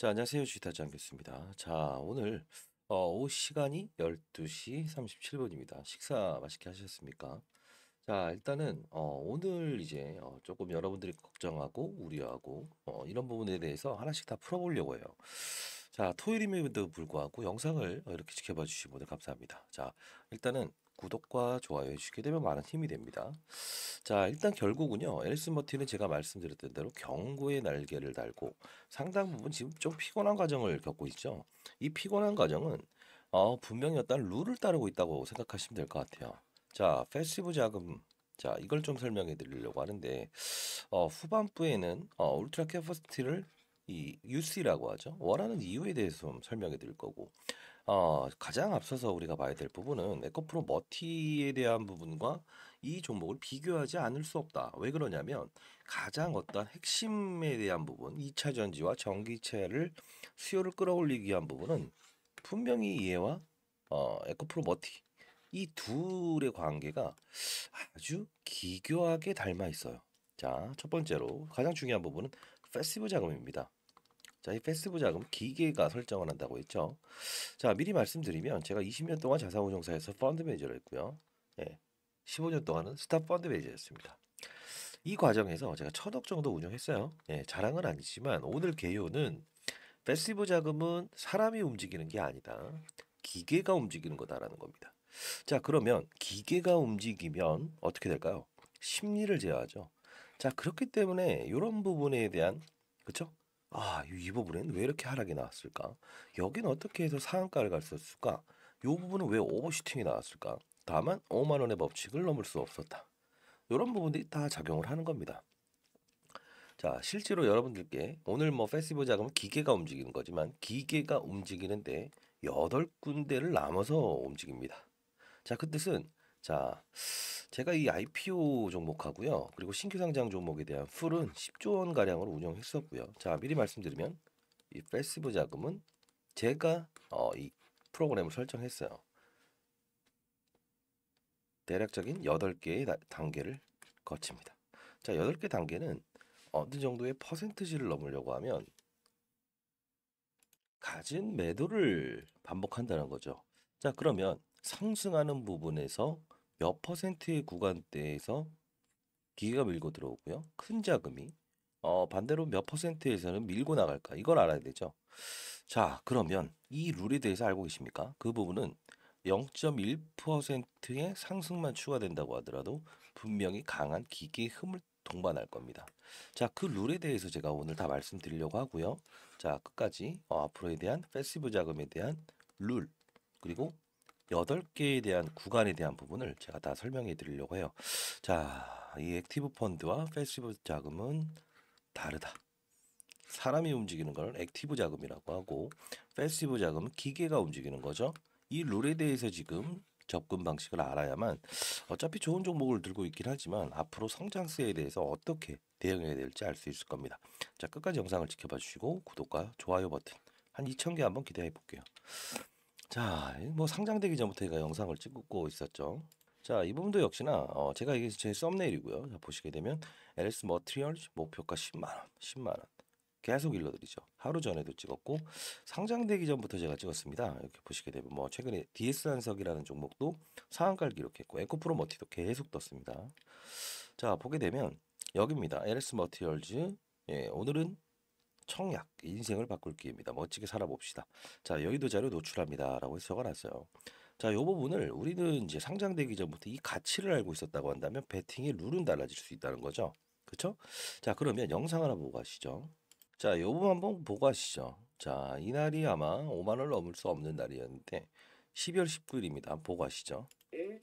자, 안녕하세요. 주식타지 않겠습니다. 자, 오늘 어, 오후 시간이 12시 37분입니다. 식사 맛있게 하셨습니까? 자, 일단은 어, 오늘 이제 어, 조금 여러분들이 걱정하고 우려하고 어, 이런 부분에 대해서 하나씩 다 풀어보려고 해요. 자, 토요일임에도 불구하고 영상을 이렇게 지켜봐 주신 분들 감사합니다. 자, 일단은 구독과 좋아요 해주시게 되면 많은 힘이 됩니다. 자, 일단 결국은요. 에리슨 머틴은 제가 말씀드렸던 대로 경고의 날개를 달고 상당 부분 지금 좀 피곤한 과정을 겪고 있죠. 이 피곤한 과정은 어, 분명히 어떤 룰을 따르고 있다고 생각하시면 될 것 같아요. 자, 패시브 자금 자, 이걸 좀 설명해 드리려고 하는데 어, 후반부에는 어, 울트라 캐퍼시티를 이 UC라고 하죠. 원하는 이유에 대해서 설명해 드릴 거고 어 가장 앞서서 우리가 봐야 될 부분은 에코프로 머티에 대한 부분과 이 종목을 비교하지 않을 수 없다. 왜 그러냐면 가장 어떤 핵심에 대한 부분, 2차 전지와 전기체를 수요를 끌어올리기 위한 부분은 분명히 이해와 어, 에코프로 머티 이 둘의 관계가 아주 기교하게 닮아 있어요. 자, 첫 번째로 가장 중요한 부분은 패시브 자금입니다. 자, 이 패스부 자금 기계가 설정을 한다고 했죠. 자, 미리 말씀드리면 제가 20년 동안 자산운용사에서 펀드 매니저를 했고요. 예. 15년 동안은 스타 펀드 매니저였습니다. 이 과정에서 제가 천억 정도 운영했어요. 예, 자랑은 아니지만 오늘 개요는 패시브 자금은 사람이 움직이는 게 아니다. 기계가 움직이는 거다라는 겁니다. 자, 그러면 기계가 움직이면 어떻게 될까요? 심리를 제어하죠. 자, 그렇기 때문에 이런 부분에 대한 그렇죠? 아, 이부분엔왜 이렇게 하락이 나왔을까? 여기는 어떻게 해서 상한가를 갈수 었을까이 부분은 왜 오버슈팅이 나왔을까? 다만 5만 원의 법칙을 넘을 수 없었다. 이런 부분들이 다 작용을 하는 겁니다. 자, 실제로 여러분들께 오늘 뭐 페스티벌 자금은 기계가 움직이는 거지만 기계가 움직이는데 8 군데를 남아서 움직입니다. 자, 그 뜻은 자, 제가 이 IPO 종목하고요. 그리고 신규 상장 종목에 대한 풀은 10조 원 가량으로 운영했었고요. 자, 미리 말씀드리면 이 패시브 자금은 제가 어, 이 프로그램을 설정했어요. 대략적인 8개의 단계를 거칩니다. 자, 8개 단계는 어느 정도의 퍼센트지를 넘으려고 하면 가진 매도를 반복한다는 거죠. 자, 그러면 상승하는 부분에서 몇 퍼센트의 구간대에서 기계가 밀고 들어오고요. 큰 자금이 어, 반대로 몇 퍼센트에서는 밀고 나갈까 이걸 알아야 되죠. 자 그러면 이 룰에 대해서 알고 계십니까? 그 부분은 0.1%의 상승만 추가된다고 하더라도 분명히 강한 기계 흠을 동반할 겁니다. 자, 그 룰에 대해서 제가 오늘 다 말씀드리려고 하고요. 자, 끝까지 어, 앞으로에 대한 패시브 자금에 대한 룰 그리고 여덟 개에 대한 구간에 대한 부분을 제가 다 설명해 드리려고 해요. 자, 이 액티브 펀드와 패시브 자금은 다르다. 사람이 움직이는 걸 액티브 자금이라고 하고 패시브 자금은 기계가 움직이는 거죠. 이 룰에 대해서 지금 접근 방식을 알아야만 어차피 좋은 종목을 들고 있긴 하지만 앞으로 성장세에 대해서 어떻게 대응해야 될지 알 수 있을 겁니다. 자, 끝까지 영상을 지켜봐 주시고 구독과 좋아요 버튼 한 2,000개 한번 기대해 볼게요. 자, 뭐 상장되기 전부터 제가 영상을 찍고 있었죠. 자, 이 부분도 역시나 어, 제가 이게 제 썸네일이고요. 자, 보시게 되면 LS 머티리얼 목표가 10만 원, 10만 원. 계속 일러드리죠. 하루 전에도 찍었고 상장되기 전부터 제가 찍었습니다. 이렇게 보시게 되면 뭐 최근에 DS 한석이라는 종목도 상한가를 기록했고 에코프로 머티도 계속 떴습니다. 자, 보게 되면 여기입니다. LS 머티얼즈 예, 오늘은 청약 인생을 바꿀 기회입니다. 멋지게 살아봅시다. 자 여의도 자료 노출합니다라고 해서 적어놨어요. 자, 이 부분을 우리는 이제 상장되기 전부터 이 가치를 알고 있었다고 한다면 베팅의 룰은 달라질 수 있다는 거죠. 그렇죠? 자, 그러면 영상 하나 보고 가시죠. 자, 요 부분 한번 보고 가시죠. 자, 이날이 아마 5만 원을 넘을 수 없는 날이었는데 12월 19일입니다. 한번 보고 가시죠. 예.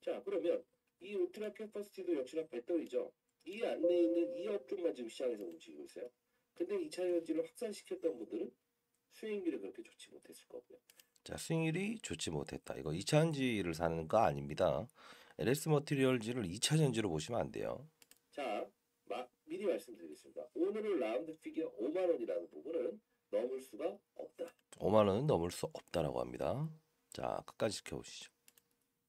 자, 그러면 이 울트라 캐퍼시티도 역시나 배터리죠. 이 안에 내 있는 이 업종만 지금 시장에서 움직이고 있어요. 근데 2차 에지를 확산시켰던 분들은 수익률이 그렇게 좋지 못했을 거고요. 자, 수익률이 좋지 못했다. 이거 2차 전지를 사는 거 아닙니다. LS 머티리얼즈를 2차 전지로 보시면 안 돼요. 자, 마, 미리 말씀드리겠습니다. 오늘의 라운드 피규 5만 원이라는 부분은 넘을 수가 없다. 5만 원은 넘을 수 없다라고 합니다. 자, 끝까지 지켜보시죠.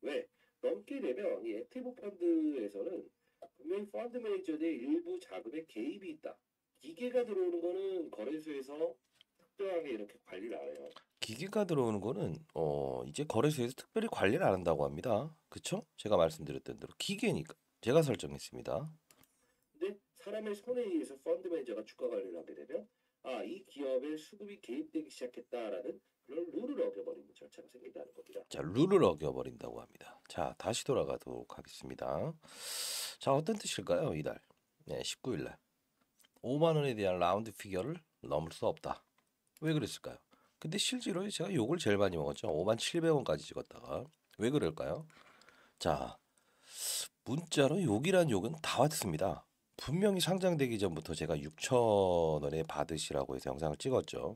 왜? 넘게 되면 이 액티브 펀드에서는 분명히 펀드 매니저들의 일부 자금에 개입이 있다. 기계가 들어오는 거는 거래소에서 특별하게 이렇게 관리를 안 해요. 기계가 들어오는 거는 어 이제 거래소에서 특별히 관리를 안 한다고 합니다. 그쵸? 제가 말씀드렸던 대로 기계니까 제가 설정했습니다. 근데 사람의 손에 의해서 펀드 매니저가 주가 관리를 하게 되면 아이 기업의 수급이 개입되기 시작했다라는 룰을 어겨버리는 절차가 생긴다는 겁니다. 자, 룰을 어겨버린다고 합니다. 자, 다시 돌아가도록 하겠습니다. 자, 어떤 뜻일까요? 이달 네, 19일 날 5만 원에 대한 라운드 피겨를 넘을 수 없다. 왜 그랬을까요? 근데 실제로 제가 욕을 제일 많이 먹었죠. 5만 700원까지 찍었다가 왜 그럴까요? 자, 문자로 욕이란 욕은 다 왔습니다. 분명히 상장되기 전부터 제가 6천 원에 받으시라고 해서 영상을 찍었죠.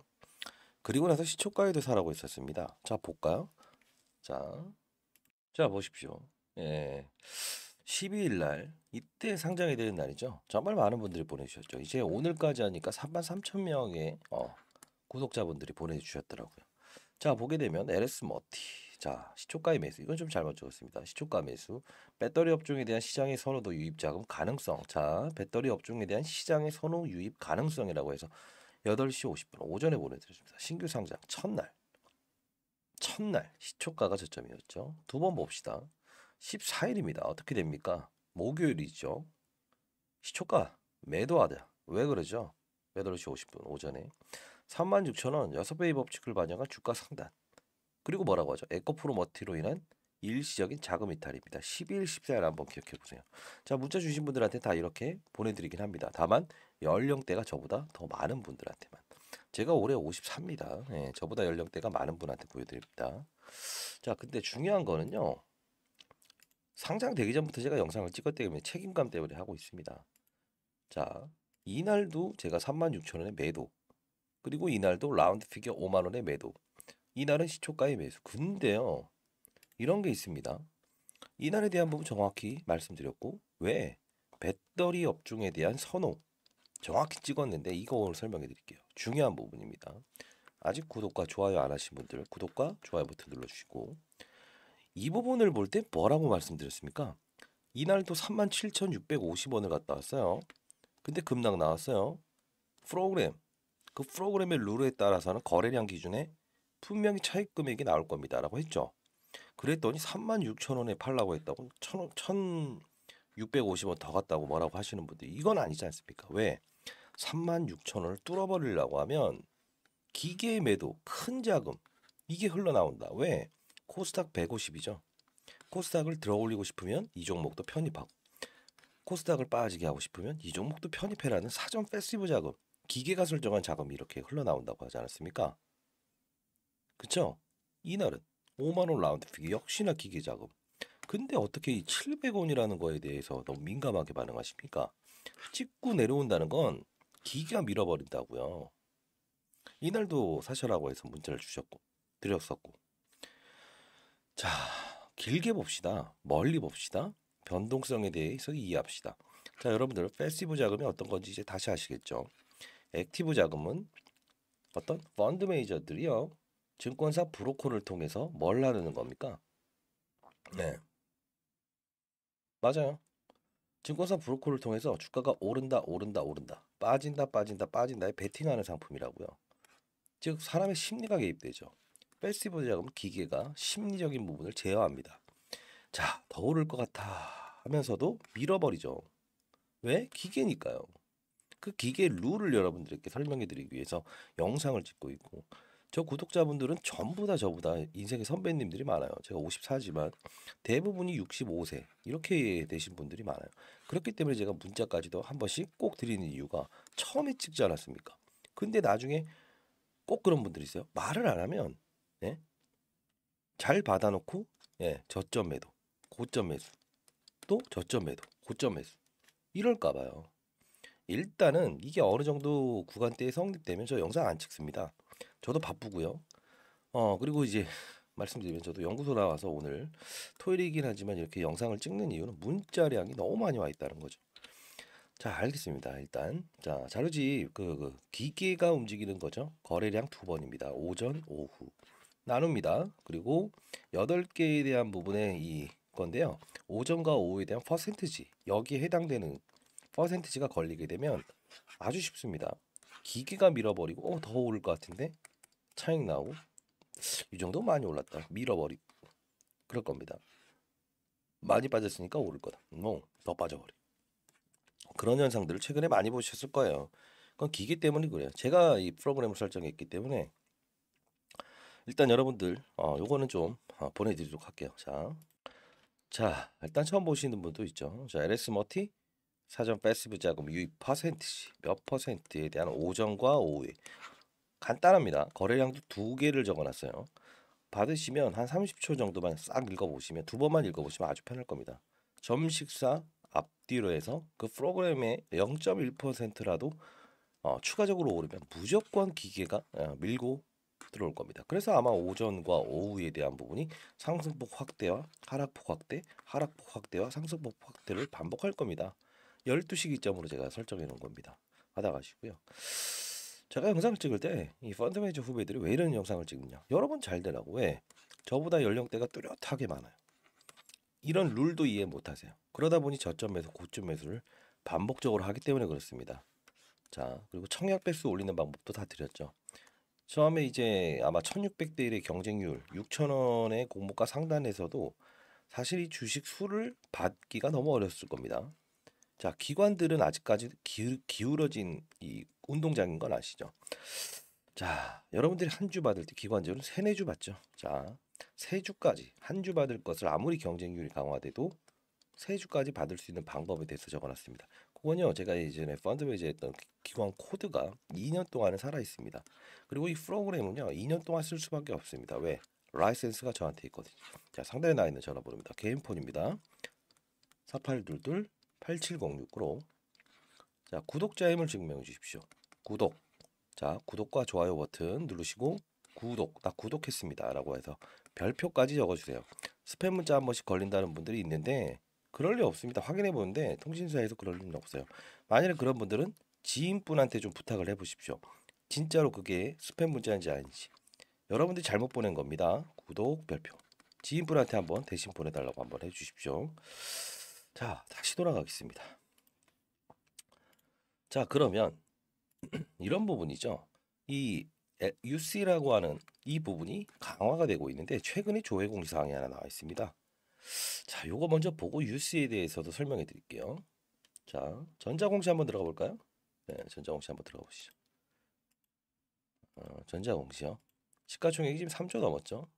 그리고 나서 시초가에도 사라고 했었습니다. 자 볼까요? 자, 자 보십시오. 예, 12일 날 이때 상장이 되는 날이죠. 정말 많은 분들이 보내주셨죠. 이제 오늘까지 하니까 3만 3천 명의 어, 구독자분들이 보내주셨더라고요. 자 보게 되면 LS 머티 자 시초가의 매수 이건 좀 잘못 적었습니다 시초가 매수 배터리 업종에 대한 시장의 선호도 유입 자금 가능성 자 배터리 업종에 대한 시장의 선호 유입 가능성이라고 해서 8시 50분 오전에 보내드렸습니다. 신규 상장 첫날 첫날 시초가가 저점이었죠. 두 번 봅시다. 14일입니다. 어떻게 됩니까? 목요일이죠. 시초가 매도하자. 왜 그러죠? 8시 50분 오전에 36,000원 6배의 법칙을 반영한 주가 상단 그리고 뭐라고 하죠? 에코프로 머티로 인한 일시적인 자금 이탈입니다. 12일 14일 한번 기억해 보세요. 자 문자 주신 분들한테 다 이렇게 보내드리긴 합니다. 다만 연령대가 저보다 더 많은 분들한테만. 제가 올해 53입니다. 예, 저보다 연령대가 많은 분한테 보여드립니다. 자, 근데 중요한 거는요. 상장되기 전부터 제가 영상을 찍었기 때문에 책임감 때문에 하고 있습니다. 자, 이날도 제가 36,000원에 매도. 그리고 이날도 라운드 피겨 5만원에 매도. 이날은 시초가의 매수. 근데요. 이런 게 있습니다. 이날에 대한 부분 정확히 말씀드렸고 왜 배터리 업종에 대한 선호 정확히 찍었는데 이거 오늘 설명해 드릴게요. 중요한 부분입니다. 아직 구독과 좋아요 안 하신 분들 구독과 좋아요 버튼 눌러주시고 이 부분을 볼 때 뭐라고 말씀드렸습니까? 이날도 37,650원을 갔다 왔어요. 근데 급락 나왔어요. 프로그램 그 프로그램의 룰에 따라서는 거래량 기준에 분명히 차익 금액이 나올 겁니다라고 했죠. 그랬더니 36,000원에 팔라고 했다고 1,000원 650원 더 갔다고 뭐라고 하시는 분들 이건 아니지 않습니까? 왜 3만 6천 원을 뚫어버리려고 하면 기계 매도 큰 자금 이게 흘러나온다. 왜 코스닥 150이죠. 코스닥을 들어 올리고 싶으면 이 종목도 편입하고 코스닥을 빠지게 하고 싶으면 이 종목도 편입해라는 사전 패시브 자금 기계가 설정한 자금이 이렇게 흘러나온다고 하지 않았습니까? 그쵸? 이날은 5만원 라운드 픽규 역시나 기계 자금 근데 어떻게 이 700원이라는 거에 대해서 너무 민감하게 반응하십니까? 찍고 내려온다는 건 기가 밀어버린다고요. 이날도 사셔라고 해서 문자를 주셨고 드렸었고 자 길게 봅시다 멀리 봅시다 변동성에 대해서 이해합시다 자 여러분들 패시브 자금이 어떤 건지 이제 다시 아시겠죠 액티브 자금은 어떤 펀드 매니저들이요 증권사 브로커를 통해서 뭘 하려는 겁니까 네 맞아요. 증권사 브로커를 통해서 주가가 오른다 오른다 오른다 빠진다 빠진다 빠진다에 베팅하는 상품이라고요. 즉 사람의 심리가 개입되죠. 패시브 자금 기계가 심리적인 부분을 제어합니다. 자, 더 오를 것 같아 하면서도 밀어버리죠. 왜? 기계니까요. 그 기계의 룰을 여러분들에게 설명해 드리기 위해서 영상을 찍고 있고 저 구독자분들은 전부 다 저보다 인생의 선배님들이 많아요. 제가 54지만 대부분이 65세 이렇게 되신 분들이 많아요. 그렇기 때문에 제가 문자까지도 한 번씩 꼭 드리는 이유가 처음에 찍지 않았습니까? 근데 나중에 꼭 그런 분들이 있어요. 말을 안 하면 예? 잘 받아놓고 예, 저점 매도, 고점 매수, 또 저점 매도, 고점 매수 이럴까 봐요. 일단은 이게 어느 정도 구간대에 성립되면 저 영상 안 찍습니다. 저도 바쁘고요. 어 그리고 이제 말씀드리면 저도 연구소 나와서 오늘 토요일이긴 하지만 이렇게 영상을 찍는 이유는 문자량이 너무 많이 와 있다는 거죠. 자 알겠습니다. 일단 자자료지 그, 그 기계가 움직이는 거죠. 거래량 두 번입니다. 오전 오후 나눕니다. 그리고 여덟 개에 대한 부분에이 건데요. 오전과 오후에 대한 퍼센트지 여기에 해당되는 퍼센트지가 걸리게 되면 아주 쉽습니다. 기계가 밀어버리고 어, 더 오를 것 같은데 차익 나오고 이 정도 많이 올랐다. 밀어버리 그럴 겁니다. 많이 빠졌으니까 오를 거다. No, 어, 더 빠져버리. 그런 현상들을 최근에 많이 보셨을 거예요. 그건 기기 때문에 그래요. 제가 이 프로그램을 설정했기 때문에 일단 여러분들 어, 요거는 좀 어, 보내드리도록 할게요. 자, 자 일단 처음 보시는 분도 있죠. 자, LS 머티 사전 패시브 자금 유입 퍼센트시 몇 퍼센트에 대한 오전과 오후에 간단합니다. 거래량도 두 개를 적어놨어요. 받으시면 한 30초 정도만 싹 읽어보시면 두 번만 읽어보시면 아주 편할 겁니다. 점식사 앞뒤로 해서 그 프로그램의 0.1%라도 어, 추가적으로 오르면 무조건 기계가 어, 밀고 들어올 겁니다. 그래서 아마 오전과 오후에 대한 부분이 상승폭 확대와 하락폭 확대, 하락폭 확대와 상승폭 확대를 반복할 겁니다. 12시 기점으로 제가 설정해 놓은 겁니다. 받아가시고요. 제가 영상 찍을 때 이 펀드매니저 후배들이 왜 이런 영상을 찍느냐 여러분 잘 되라고 왜 저보다 연령대가 뚜렷하게 많아요 이런 룰도 이해 못하세요 그러다 보니 저점 매수 고점 매수를 반복적으로 하기 때문에 그렇습니다 자 그리고 청약 배수 올리는 방법도 다 드렸죠 처음에 이제 아마 1600대 1의 경쟁률 6천원의 공모가 상단에서도 사실 이 주식 수를 받기가 너무 어려웠을 겁니다 자, 기관들은 아직까지 기울어진 이 운동장인 건 아시죠? 자, 여러분들이 한 주 받을 때 기관절은 세네 주 받죠. 자, 세 주까지 한 주 받을 것을 아무리 경쟁률이 강화돼도 세 주까지 받을 수 있는 방법에 대해서 적어놨습니다. 그건요, 제가 예전에 펀드베이지 했던 기관 코드가 2년 동안은 살아 있습니다. 그리고 이 프로그램은요, 2년 동안 쓸 수밖에 없습니다. 왜? 라이센스가 저한테 있거든요. 자, 상단에 나 있는 전화번호입니다. 개인폰입니다. 4822 8706으로 자 구독자임을 증명해 주십시오. 구독 자 구독과 좋아요 버튼 누르시고 구독 나 구독했습니다 라고 해서 별표까지 적어주세요. 스팸 문자 한 번씩 걸린다는 분들이 있는데 그럴 리 없습니다. 확인해 보는데 통신사에서 그럴 리는 없어요. 만일에 그런 분들은 지인분한테 좀 부탁을 해 보십시오. 진짜로 그게 스팸 문자인지 아닌지 여러분들이 잘못 보낸 겁니다. 구독 별표 지인분한테 한번 대신 보내달라고 한번 해주십시오. 자, 다시 돌아가겠습니다. 자, 그러면 이런 부분이죠. 이 UC라고 하는 이 부분이 강화가 되고 있는데 최근에 조회공지 사항이 하나 나와 있습니다. 자, 요거 먼저 보고 UC에 대해서도 설명해 드릴게요. 자, 전자공시 한번 들어가 볼까요? 네, 전자공시 한번 들어가 보시죠. 어, 전자공시요. 시가총액이 지금 3조 넘었죠.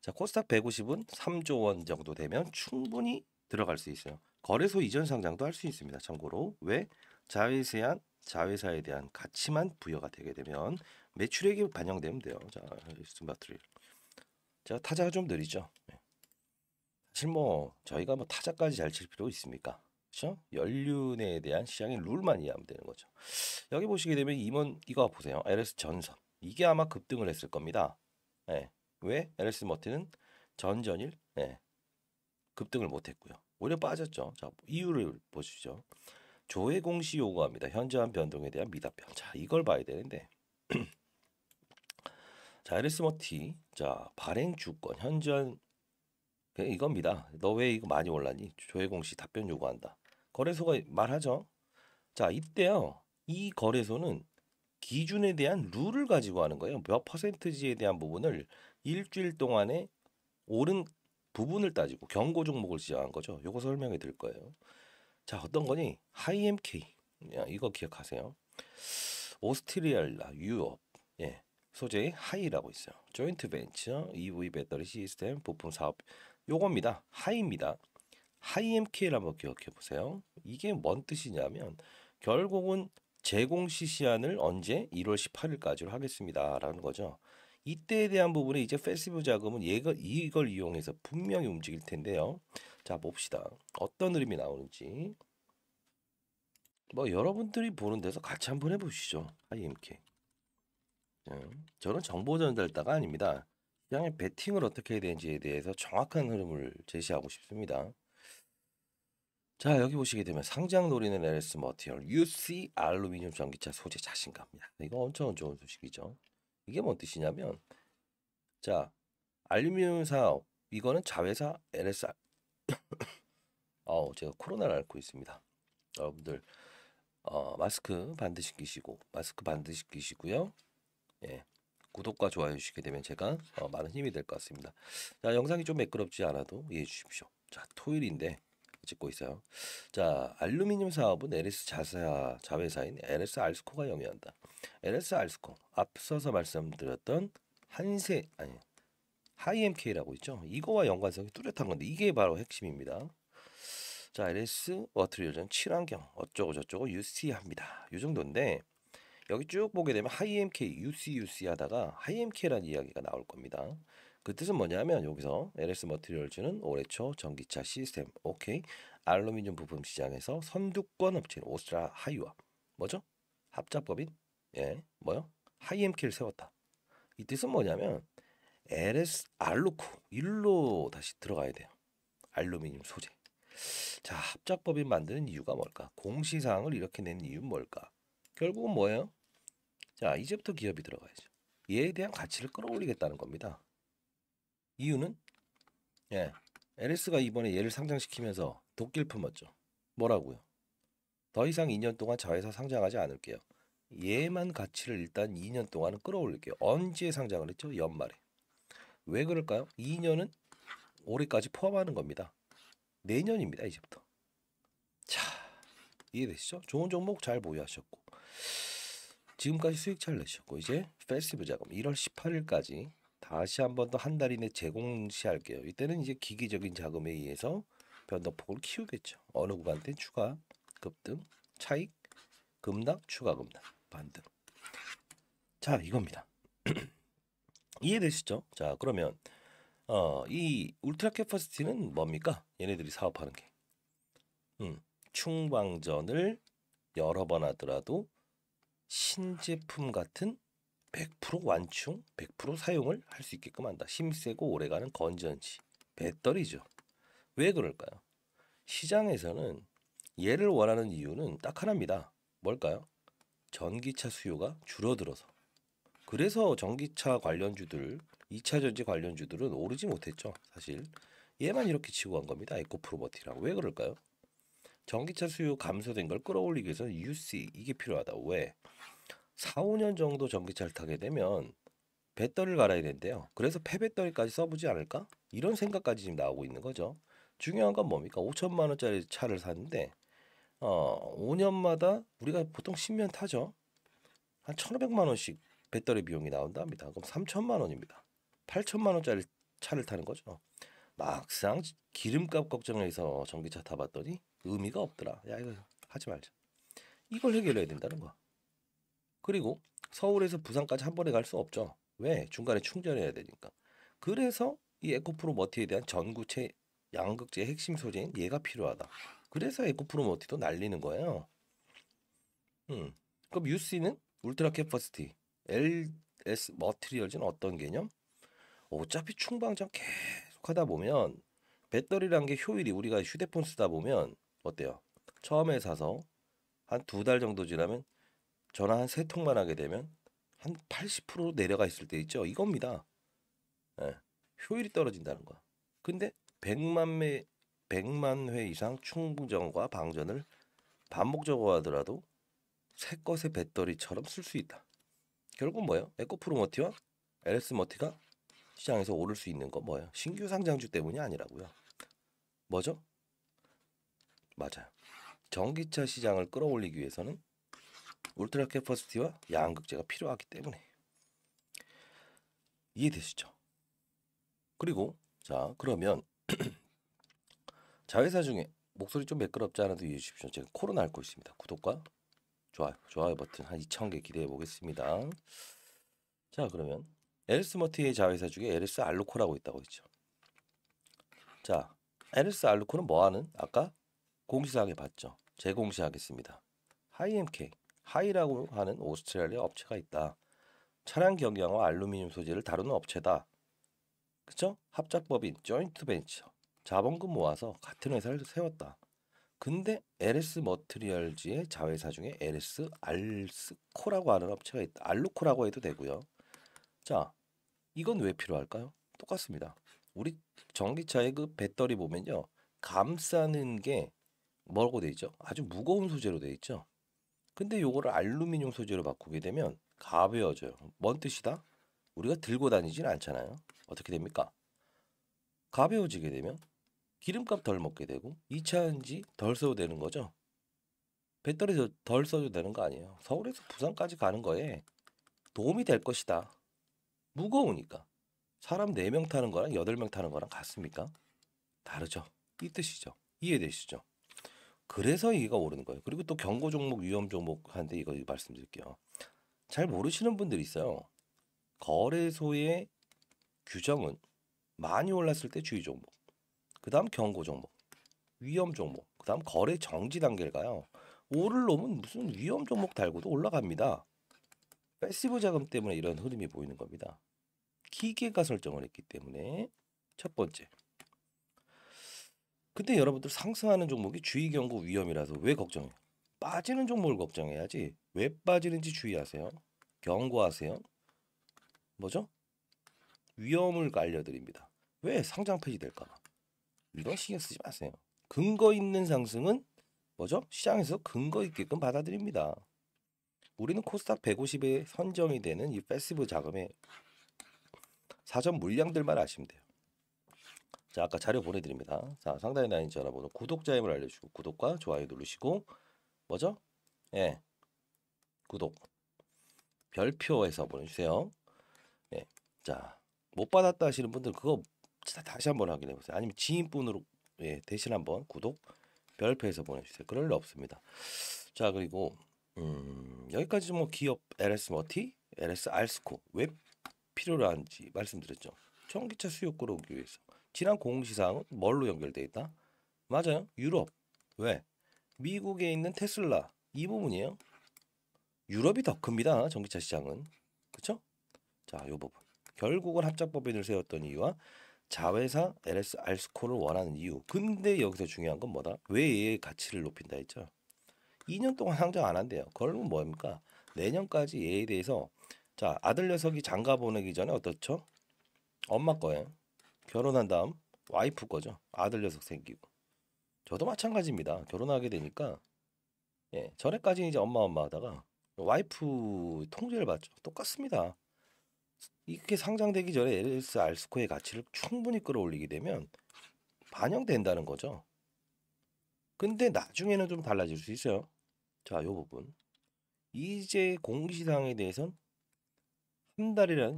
자, 코스닥 150은 3조 원 정도 되면 충분히 들어갈 수 있어요. 거래소 이전 상장도 할 수 있습니다. 참고로 왜자회사한 자회사에 대한 가치만 부여가 되게 되면 매출액이 반영되면 돼요. 자, 스순 바트리. 제가 타자가 좀 느리죠. 예. 사실 뭐 저희가 뭐 타자까지 잘 칠 필요 있습니까? 그렇죠? 연륜에 대한 시장의 룰만 이해하면 되는 거죠. 여기 보시게 되면 임원 이거 보세요. LS 전선 이게 아마 급등을 했을 겁니다. 네. 왜 LS 머티는 전전일 네. 급등을 못했고요. 오히려 빠졌죠. 자 이유를 보시죠. 조회 공시 요구합니다. 현저한 변동에 대한 미답변. 자 이걸 봐야 되는데. 자 LS머티 자 발행 주권 현저한 그 이겁니다. 너 왜 이거 많이 올랐니? 조회 공시 답변 요구한다. 거래소가 말하죠. 자 이때요 이 거래소는 기준에 대한 룰을 가지고 하는 거예요. 몇 퍼센트지에 대한 부분을 일주일 동안에 오른 부분을 따지고 경고 종목을 지정한 거죠. 요거 설명해 드릴 거예요. 자, 어떤 거니? 하이엠케이. 이거 기억하세요. 오스트리아라 유럽. 예. 소재 하이라고 있어요. 조인트 벤처, EV 배터리 시스템 부품 사업. 요겁니다. 하이입니다. 하이엠케를 한번 기억해 보세요. 이게 뭔 뜻이냐면 결국은 제공 시시한을 언제 1월 18일까지로 하겠습니다라는 거죠. 이때에 대한 부분에 이제 패시브 자금은 얘가 이걸 이용해서 분명히 움직일 텐데요. 자 봅시다. 어떤 흐름이 나오는지. 뭐 여러분들이 보는 데서 같이 한번 해보시죠. IMK. 예, 저는 정보 전달다가 아닙니다. 시장의 배팅을 어떻게 해야 되는지에 대해서 정확한 흐름을 제시하고 싶습니다. 자 여기 보시게 되면 상장 노리는 LS 머티얼 UC 알루미늄 전기차 소재 자신감 이거 엄청 좋은 소식이죠. 이게 뭔 뜻이냐면 자 알루미늄 사업 이거는 자회사 NSR 어우 제가 코로나를 앓고 있습니다. 여러분들 어, 마스크 반드시 끼시고 마스크 반드시 끼시고요. 예. 구독과 좋아요 주시게 되면 제가 어, 많은 힘이 될 것 같습니다. 자 영상이 좀 매끄럽지 않아도 이해해 주십시오. 자 토요일인데 짓고 있어요. 자, 알루미늄 사업은 LS 자사 자회사인 LS 알스코가 영위한다. LS 알스코 앞서서 말씀드렸던 한세 아니 하이엠케이라고 있죠. 이거와 연관성이 뚜렷한 건데 이게 바로 핵심입니다. 자, LS 워트리얼전 친환경 어쩌고 저쩌고 유시합니다. 이 정도인데 여기 쭉 보게 되면 하이엠케이 UC UC 하다가 하이엠케이라는 이야기가 나올 겁니다. 그 뜻은 뭐냐면 여기서 LS 머티리얼즈는 올해 초 전기차 시스템 OK 알루미늄 부품 시장에서 선두권 업체인 오스트라 하이와 뭐죠? 합작법인 예 뭐요? 하이엠키를 세웠다. 이 뜻은 뭐냐면 LS 알루코 일로 다시 들어가야 돼요. 알루미늄 소재. 자 합작법인 만드는 이유가 뭘까? 공시사항을 이렇게 낸 이유는 뭘까? 결국은 뭐예요? 자 이제부터 기업이 들어가야죠. 얘에 대한 가치를 끌어올리겠다는 겁니다. 이유는 예, 리스가 이번에 얘를 상장시키면서 독길 품었죠. 뭐라고요? 더 이상 2년 동안 자회사 상장하지 않을게요. 얘만 가치를 일단 2년 동안은 끌어올릴게요. 언제 상장을 했죠? 연말에. 왜 그럴까요? 2년은 올해까지 포함하는 겁니다. 내년입니다. 이제부터. 자, 이해되시죠? 좋은 종목 잘 보유하셨고 지금까지 수익 잘 내셨고 이제 페스티브 자금 1월 18일까지 다시 한 번 더 한 달 이내 재공시할게요. 이때는 이제 기기적인 자금에 의해서 변동폭을 키우겠죠. 어느 구간때 추가, 급등, 차익, 급락, 추가 급락, 반등. 자, 이겁니다. 이해되시죠? 자, 그러면 어, 이 울트라 캐퍼시티는 뭡니까? 얘네들이 사업하는 게. 음, 충방전을 여러 번 하더라도 신제품 같은 100% 완충, 100% 사용을 할 수 있게끔 한다. 힘세고 오래가는 건전지, 배터리죠. 왜 그럴까요? 시장에서는 얘를 원하는 이유는 딱 하나입니다. 뭘까요? 전기차 수요가 줄어들어서. 그래서 전기차 관련주들, 2차 전지 관련주들은 오르지 못했죠. 사실 얘만 이렇게 치고 간 겁니다. 에코 프로버티랑. 왜 그럴까요? 전기차 수요 감소된 걸 끌어올리기 위해서는 UC 이게 필요하다. 왜? 4, 5년 정도 전기차를 타게 되면 배터리를 갈아야 된대요. 그래서 폐배터리까지 써보지 않을까? 이런 생각까지 지금 나오고 있는 거죠. 중요한 건 뭡니까? 5천만 원짜리 차를 샀는데 어, 5년마다 우리가 보통 10년 타죠. 한 1,500만 원씩 배터리 비용이 나온답니다. 그럼 3천만 원입니다. 8천만 원짜리 차를 타는 거죠. 막상 기름값 걱정해서 전기차 타봤더니 의미가 없더라. 야 이거 하지 말자. 이걸 해결해야 된다는 거야. 그리고 서울에서 부산까지 한 번에 갈 수 없죠. 왜? 중간에 충전해야 되니까. 그래서 이 에코프로 머티에 대한 전구체 양극재 핵심 소재인 얘가 필요하다. 그래서 에코프로 머티도 날리는 거예요. 음. 그럼 UC는 울트라 캐퍼시티, LS 머티리얼즈는 어떤 개념? 어차피 충방전 계속 하다 보면 배터리란 게 효율이 우리가 휴대폰 쓰다 보면 어때요? 처음에 사서 한 두 달 정도 지나면 전화 한세 통만 하게 되면 한80% 내려가 있을 때 있죠. 이겁니다. 예. 효율이 떨어진다는 거. 근데 100만 매 100만 회 이상 충전과 방전을 반복적으로 하더라도 새 것의 배터리처럼 쓸 수 있다. 결국 뭐예요? 에코프로머티와 LS머티가 시장에서 오를 수 있는 건 뭐예요? 신규 상장주 때문이 아니라고요. 뭐죠? 맞아요. 전기차 시장을 끌어올리기 위해서는 울트라 캐퍼시티와 양극재가 필요하기 때문에 이해되시죠? 그리고 자 그러면 자회사 중에 목소리 좀 매끄럽지 않아도 이해해 주십시오. 제가 코로나 앓고 있습니다. 구독과 좋아요, 좋아요 버튼 한 2,000개 기대해 보겠습니다. 자 그러면 에스머티의 자회사 중에 에르 알루코라고 있다고 했죠. 자에르 알루코는 뭐하는? 아까 공시사하게 봤죠. 재공시하겠습니다. 하이엠케 하이라고 하는 오스트레일리아 업체가 있다. 차량 경량화 알루미늄 소재를 다루는 업체다. 그쵸? 합작법인 조인트 벤처 자본금 모아서 같은 회사를 세웠다. 근데 LS 머트리얼즈의 자회사 중에 LS 알스코라고 하는 업체가 있다. 알루코라고 해도 되고요. 자, 이건 왜 필요할까요? 똑같습니다. 우리 전기차의 그 배터리 보면요. 감싸는 게 뭐라고 돼 있죠? 아주 무거운 소재로 돼 있죠. 근데 요거를 알루미늄 소재로 바꾸게 되면 가벼워져요. 뭔 뜻이다? 우리가 들고 다니진 않잖아요. 어떻게 됩니까? 가벼워지게 되면 기름값 덜 먹게 되고 2차전지 덜 써도 되는 거죠. 배터리 덜 써도 되는 거 아니에요. 서울에서 부산까지 가는 거에 도움이 될 것이다. 무거우니까. 사람 4명 타는 거랑 8명 타는 거랑 같습니까? 다르죠. 이 뜻이죠. 이해되시죠? 그래서 이게 오르는 거예요. 그리고 또 경고 종목, 위험 종목 하는데 이거 말씀드릴게요. 잘 모르시는 분들이 있어요. 거래소의 규정은 많이 올랐을 때 주의 종목, 그 다음 경고 종목, 위험 종목, 그 다음 거래 정지 단계를 가요. 오를 놈은 무슨 위험 종목 달고도 올라갑니다. 패시브 자금 때문에 이런 흐름이 보이는 겁니다. 기계가 설정을 했기 때문에 첫 번째 근데 여러분들 상승하는 종목이 주의 경고 위험이라서 왜 걱정해? 요 빠지는 종목을 걱정해야지. 왜 빠지는지 주의하세요. 경고하세요. 뭐죠? 위험을 알려드립니다. 왜 상장 폐지 될까봐. 이런 신경 쓰지 마세요. 근거 있는 상승은 뭐죠? 시장에서 근거 있게끔 받아들입니다. 우리는 코스닥 150에 선정이 되는 이 패시브 자금의 사전 물량들만 아시면 돼요. 자 아까 자료 보내드립니다. 자 상단에 나인 전화번호 구독자임을 알려주고 구독과 좋아요 누르시고 뭐죠? 예 구독 별표에서 보내주세요. 예 자못 받았다 하시는 분들 그거 다시 한번 확인해 보세요. 아니면 지인분으로 예 대신 한번 구독 별표에서 보내주세요. 그럴 일 없습니다. 자 그리고 음, 여기까지 뭐 기업 LS 머티, LS 알스코 웹 필요로 한지 말씀드렸죠. 전기차 수요 끌어오기 위해서. 지난 공시상은 뭘로 연결돼 있다? 맞아요. 유럽. 왜? 미국에 있는 테슬라 이 부분이에요. 유럽이 더 큽니다. 전기차 시장은. 그렇죠? 자, 요 부분. 결국은 합작법인을 세웠던 이유와 자회사 LS 알스코를 원하는 이유. 근데 여기서 중요한 건 뭐다? 왜 얘의 가치를 높인다 했죠? 2년 동안 상장 안 한대요. 그러면 뭡니까? 내년까지 얘에 대해서 자, 아들 녀석이 장가 보내기 전에 어떻죠? 엄마 거예요. 결혼한 다음 와이프 거죠. 아들 녀석 생기고. 저도 마찬가지입니다. 결혼하게 되니까 예, 전에까지 이제 엄마 엄마 하다가 와이프 통제를 받죠. 똑같습니다. 이렇게 상장되기 전에 LS 알스코의 가치를 충분히 끌어올리게 되면 반영된다는 거죠. 근데 나중에는 좀 달라질 수 있어요. 자, 요 부분. 이제 공시장에대해서는한달이라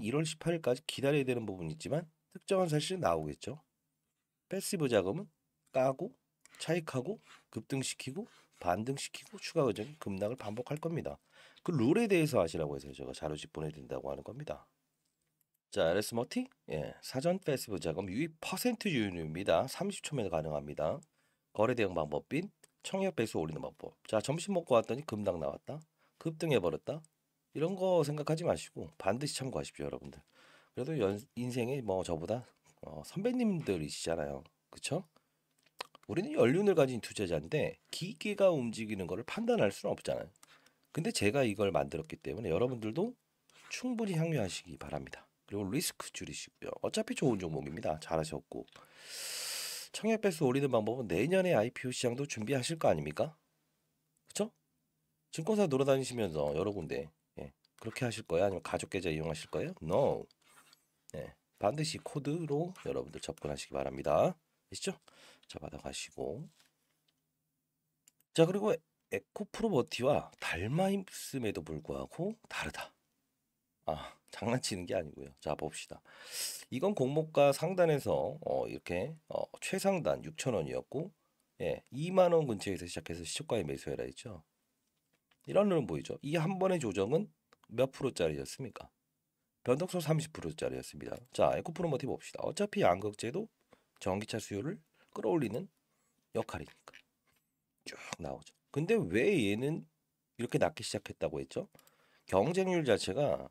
1월 18일까지 기다려야 되는 부분이 있지만 특정한 사실이 나오겠죠. 패시브 자금은 까고 차익하고 급등시키고 반등시키고 추가 의전 급락을 반복할 겁니다. 그 룰에 대해서 아시라고 해서 제가 자료집 보내드린다고 하는 겁니다. 자, LS 머티 예, 사전 패시브 자금 유입 퍼센트 유인율입니다 30초면 가능합니다. 거래 대응 방법 빈 청약 배수 올리는 방법. 자, 점심 먹고 왔더니 급락 나왔다. 급등해 버렸다. 이런 거 생각하지 마시고 반드시 참고하십시오, 여러분들. 그래도 연, 인생에 뭐 저보다 어, 선배님들이시잖아요. 그쵸? 우리는 연륜을 가진 투자자인데 기계가 움직이는 것을 판단할 수는 없잖아요. 근데 제가 이걸 만들었기 때문에 여러분들도 충분히 향유하시기 바랍니다. 그리고 리스크 줄이시고요. 어차피 좋은 종목입니다. 잘하셨고. 청약 배수 올리는 방법은 내년에 IPO 시장도 준비하실 거 아닙니까? 그쵸? 증권사 놀아다니시면서 여러 군데 예. 그렇게 하실 거예요? 아니면 가족 계좌 이용하실 거예요? No. 네, 반드시 코드로 여러분들 접근하시기 바랍니다. 아시죠? 자, 받아가시고 자, 그리고 에코 프로버티와 닮아 있음에도 불구하고 다르다. 아, 장난치는 게 아니고요. 자, 봅시다. 이건 공모가 상단에서 어, 이렇게 어, 최상단 6,000원이었고 예, 2만 원 근처에서 시작해서 시초가에 매수해라 했죠. 이런 눈은 보이죠. 이 한 번의 조정은 몇 프로짜리였습니까? 변동성 30%짜리였습니다. 자, 에코프로모티 봅시다. 어차피 양극재도 전기차 수요를 끌어올리는 역할이니까 쭉 나오죠. 근데 왜 얘는 이렇게 낮게 시작했다고 했죠? 경쟁률 자체가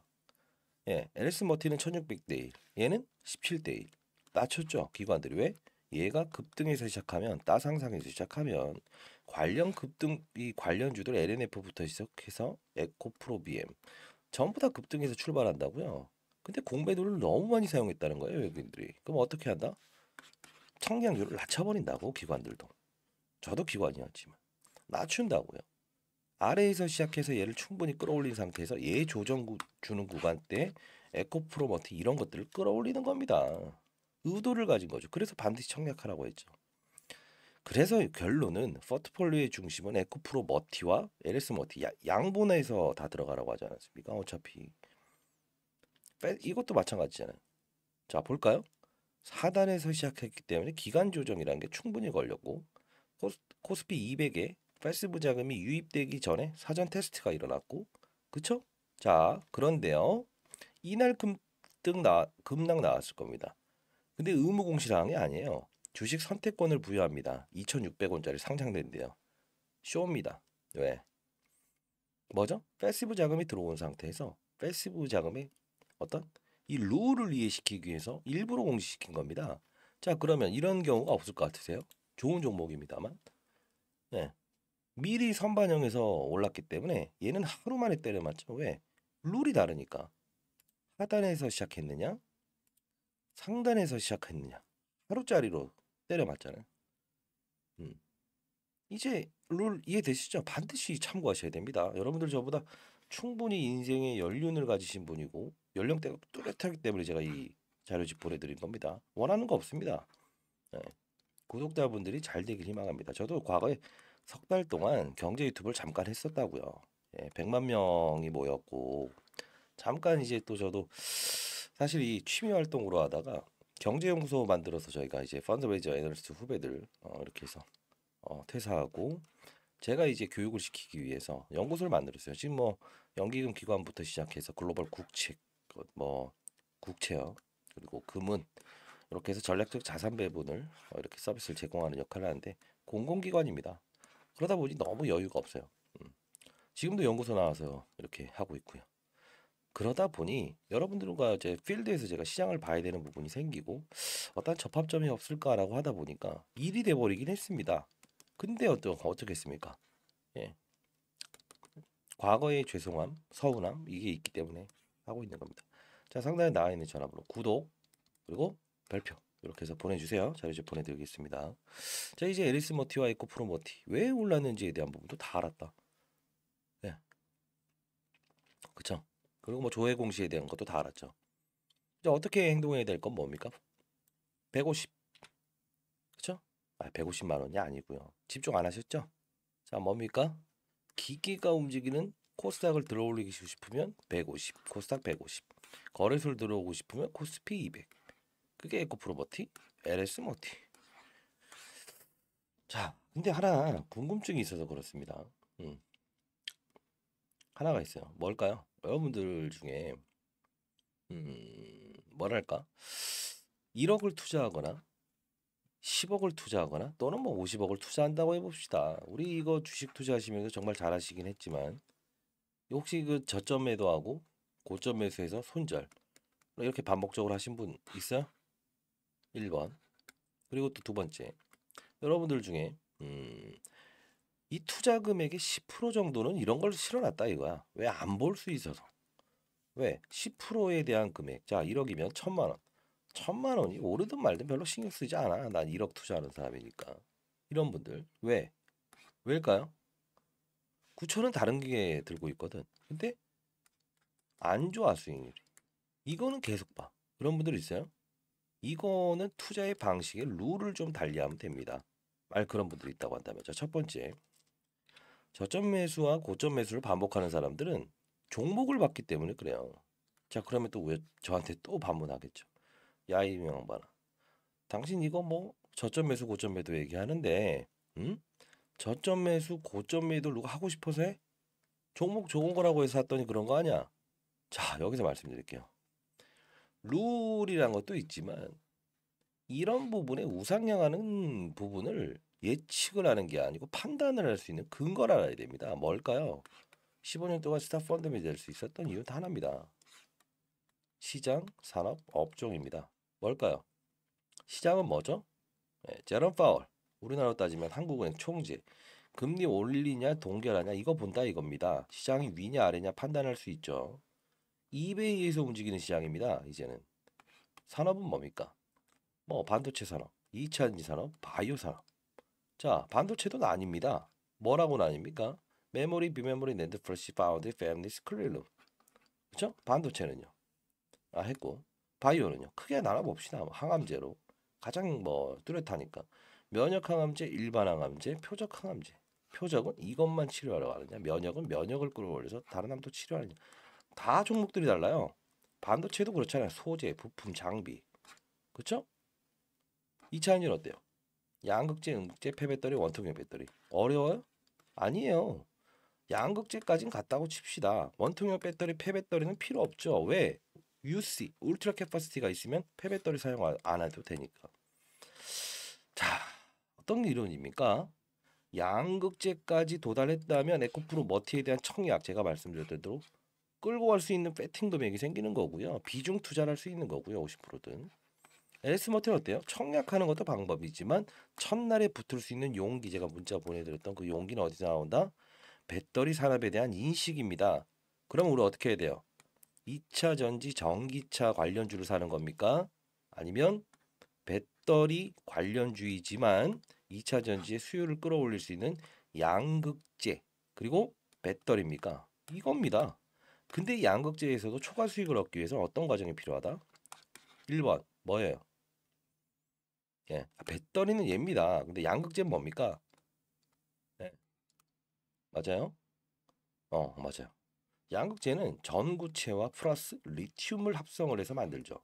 예, LS 머티는 1600대 1, 얘는 17대 1. 낮췄죠. 기관들이 왜? 얘가 급등에서 시작하면 따상상에서 시작하면 관련 급등 이 관련주들 LNF부터 시작해서 에코프로비엠 전부 다 급등해서 출발한다고요. 근데 공매도를 너무 많이 사용했다는 거예요 외국인들이. 그럼 어떻게 한다? 청량률을 낮춰버린다고 기관들도. 저도 기관이었지만 낮춘다고요. 아래에서 시작해서 얘를 충분히 끌어올린 상태에서 얘 조정 구, 주는 구간 때 에코프로머트 이런 것들을 끌어올리는 겁니다. 의도를 가진 거죠. 그래서 반드시 청약하라고 했죠. 그래서 결론은 포트폴리오의 중심은 에코프로 머티와 LS 머티 양분에서다 들어가라고 하지 않았습니까? 어차피 이것도 마찬가지잖아요. 자 볼까요? 4단에서 시작했기 때문에 기간 조정이라는 게 충분히 걸렸고 코스, 피 200에 패스브 자금이 유입되기 전에 사전 테스트가 일어났고 그쵸? 자 그런데요 이날 금, 등 나, 급락 나왔을 겁니다. 근데 의무공시사항이 아니에요. 주식 선택권을 부여합니다. 2,600원짜리 상장된대요. 쇼입니다. 왜? 뭐죠? 패시브 자금이 들어온 상태에서 패시브 자금의 어떤 이 룰을 이해시키기 위해서 일부러 공시시킨 겁니다. 자 그러면 이런 경우가 없을 것 같으세요? 좋은 종목입니다만 네. 미리 선반영해서 올랐기 때문에 얘는 하루 만에 때려맞죠. 왜? 룰이 다르니까 하단에서 시작했느냐 상단에서 시작했느냐 하루짜리로 때려 맞잖아요. 음. 이제 룰 이해되시죠? 반드시 참고하셔야 됩니다. 여러분들 저보다 충분히 인생의 연륜을 가지신 분이고 연령대가 뚜렷하기 때문에 제가 이 자료집 보내드린 겁니다. 원하는 거 없습니다. 네. 구독자분들이 잘 되길 희망합니다. 저도 과거에 석달 동안 경제 유튜브를 잠깐 했었다고요. 예, 100만 명이 모였고 잠깐 이제 또 저도 사실 이 취미 활동으로 하다가 경제연구소 만들어서 저희가 이제 펀드레이저 애널리스트 후배들 어, 이렇게 해서 어, 퇴사하고 제가 이제 교육을 시키기 위해서 연구소를 만들었어요. 지금 뭐 연기금 기관부터 시작해서 글로벌 국책, 뭐 국채요, 그리고 금은 이렇게 해서 전략적 자산 배분을 어, 이렇게 서비스를 제공하는 역할을 하는데 공공기관입니다. 그러다 보니 너무 여유가 없어요. 음. 지금도 연구소 나와서 이렇게 하고 있고요. 그러다 보니 여러분들과 이제 필드에서 제가 시장을 봐야 되는 부분이 생기고 어떤 접합점이 없을까라고 하다 보니까 일이 돼버리긴 했습니다. 근데 어떠, 어떻겠습니까? 예. 과거의 죄송함, 서운함 이게 있기 때문에 하고 있는 겁니다. 자 상단에 나와 있는 전화번호 구독 그리고 별표 이렇게 해서 보내주세요. 자료제 보내드리겠습니다. 자 이제 에리스 머티와 에코 프로머티 왜 올랐는지에 대한 부분도 다 알았다. 예. 그쵸? 그리고 뭐 조회 공시에 대한 것도 다 알았죠. 이제 어떻게 행동해야 될 건 뭡니까? 150 그렇죠? 아, 150만 원이 아니고요. 집중 안 하셨죠? 자, 뭡니까? 기계가 움직이는 코스닥을 들어올리기 싶으면 150, 코스닥 150. 거래소를 들어오고 싶으면 코스피 200. 그게 에코프로버티, LS모티. 자, 근데 하나 궁금증이 있어서 그렇습니다. 음. 하나가 있어요. 뭘까요? 여러분들 중에 음, 뭐랄까 1억을 투자하거나 10억을 투자하거나 또는 뭐 50억을 투자한다고 해봅시다. 우리 이거 주식 투자하시면서 정말 잘하시긴 했지만 혹시 그 저점 매도하고 고점 매수해서 손절 뭐 이렇게 반복적으로 하신 분 있어요? 1번 그리고 또 두 번째 여러분들 중에 음, 이 투자 금액의 10% 정도는 이런 걸 실어놨다 이거야. 왜 안 볼 수 있어서. 왜? 10%에 대한 금액. 자, 1억이면 천만 원. 천만 원이 오르든 말든 별로 신경 쓰지 않아. 난 1억 투자하는 사람이니까. 이런 분들. 왜? 왜일까요? 9천은 다른 기계 들고 있거든. 근데 안 좋아 수익률이. 이거는 계속 봐. 그런 분들 있어요? 이거는 투자의 방식의 룰을 좀 달리하면 됩니다. 말 그런 분들이 있다고 한다면 자, 첫 번째 저점 매수와 고점 매수를 반복하는 사람들은 종목을 봤기 때문에 그래요. 자 그러면 또 왜 저한테 또 반문하겠죠. 야이 명반아, 당신 이거 뭐 저점 매수 고점 매도 얘기하는데, 음? 저점 매수 고점 매도 누가 하고 싶어서 해? 종목 좋은 거라고 해서 샀더니 그런 거 아니야? 자 여기서 말씀드릴게요. 룰이란 것도 있지만 이런 부분에 우상향하는 부분을 예측을 하는 게 아니고 판단을 할 수 있는 근거를 알아야 됩니다. 뭘까요? 15년 동안 스타 펀드이 될수 있었던 이유는 하나입니다. 시장, 산업, 업종입니다. 뭘까요? 시장은 뭐죠? 네, 제롬 파월, 우리나라로 따지면 한국은행 총재. 금리 올리냐 동결하냐 이거 본다 이겁니다. 시장이 위냐 아래냐 판단할 수 있죠. 이베이에서 움직이는 시장입니다. 이제는 산업은 뭡니까? 뭐 반도체 산업, 2차전지 산업, 바이오 산업. 자, 반도체도 나뉩니다. 뭐라고 나뉩니까? 메모리, 비메모리, 낸드, 플래시, 파운드, 패밀리스, 클릴룸. 그렇죠? 반도체는요. 아, 했고. 바이오는요. 크게 나눠봅시다. 뭐 항암제로. 가장 뭐 뚜렷하니까. 면역항암제, 일반항암제, 표적항암제. 표적은 이것만 치료하러 가느냐. 면역은 면역을 끌어올려서 다른 암도 치료하느냐. 다 종목들이 달라요. 반도체도 그렇잖아요. 소재, 부품, 장비. 그렇죠? 이차 엔진 어때요? 양극재, 음극재, 폐배터리, 원통형 배터리. 어려워요? 아니에요. 양극재까진 같다고 칩시다. 원통형 배터리, 폐배터리는 필요 없죠. 왜? UC, 울트라 캐파시티가 있으면 폐배터리 사용 안 해도 되니까. 자, 어떤 이론입니까? 양극재까지 도달했다면 에코프로 머티에 대한 청약 제가 말씀드렸대로 끌고 갈 수 있는 배팅금액이 생기는 거고요. 비중 투자를 할 수 있는 거고요. 50%든. 에스 모텔 어때요? 청약하는 것도 방법이지만 첫날에 붙을 수 있는 용기 제가 문자 보내드렸던 그 용기는 어디서 나온다? 배터리 산업에 대한 인식입니다. 그럼 우리 어떻게 해야 돼요? 2차 전지 전기차 관련주를 사는 겁니까? 아니면 배터리 관련주이지만 2차 전지의 수요를 끌어올릴 수 있는 양극재 그리고 배터리입니까? 이겁니다. 근데 양극재에서도 초과 수익을 얻기 위해서 어떤 과정이 필요하다? 1번 뭐예요? 예. 아, 배터리는 얘입니다. 근데 양극재는 뭡니까? 예. 맞아요? 어, 맞아요. 양극재는 전구체와 플러스 리튬을 합성을 해서 만들죠.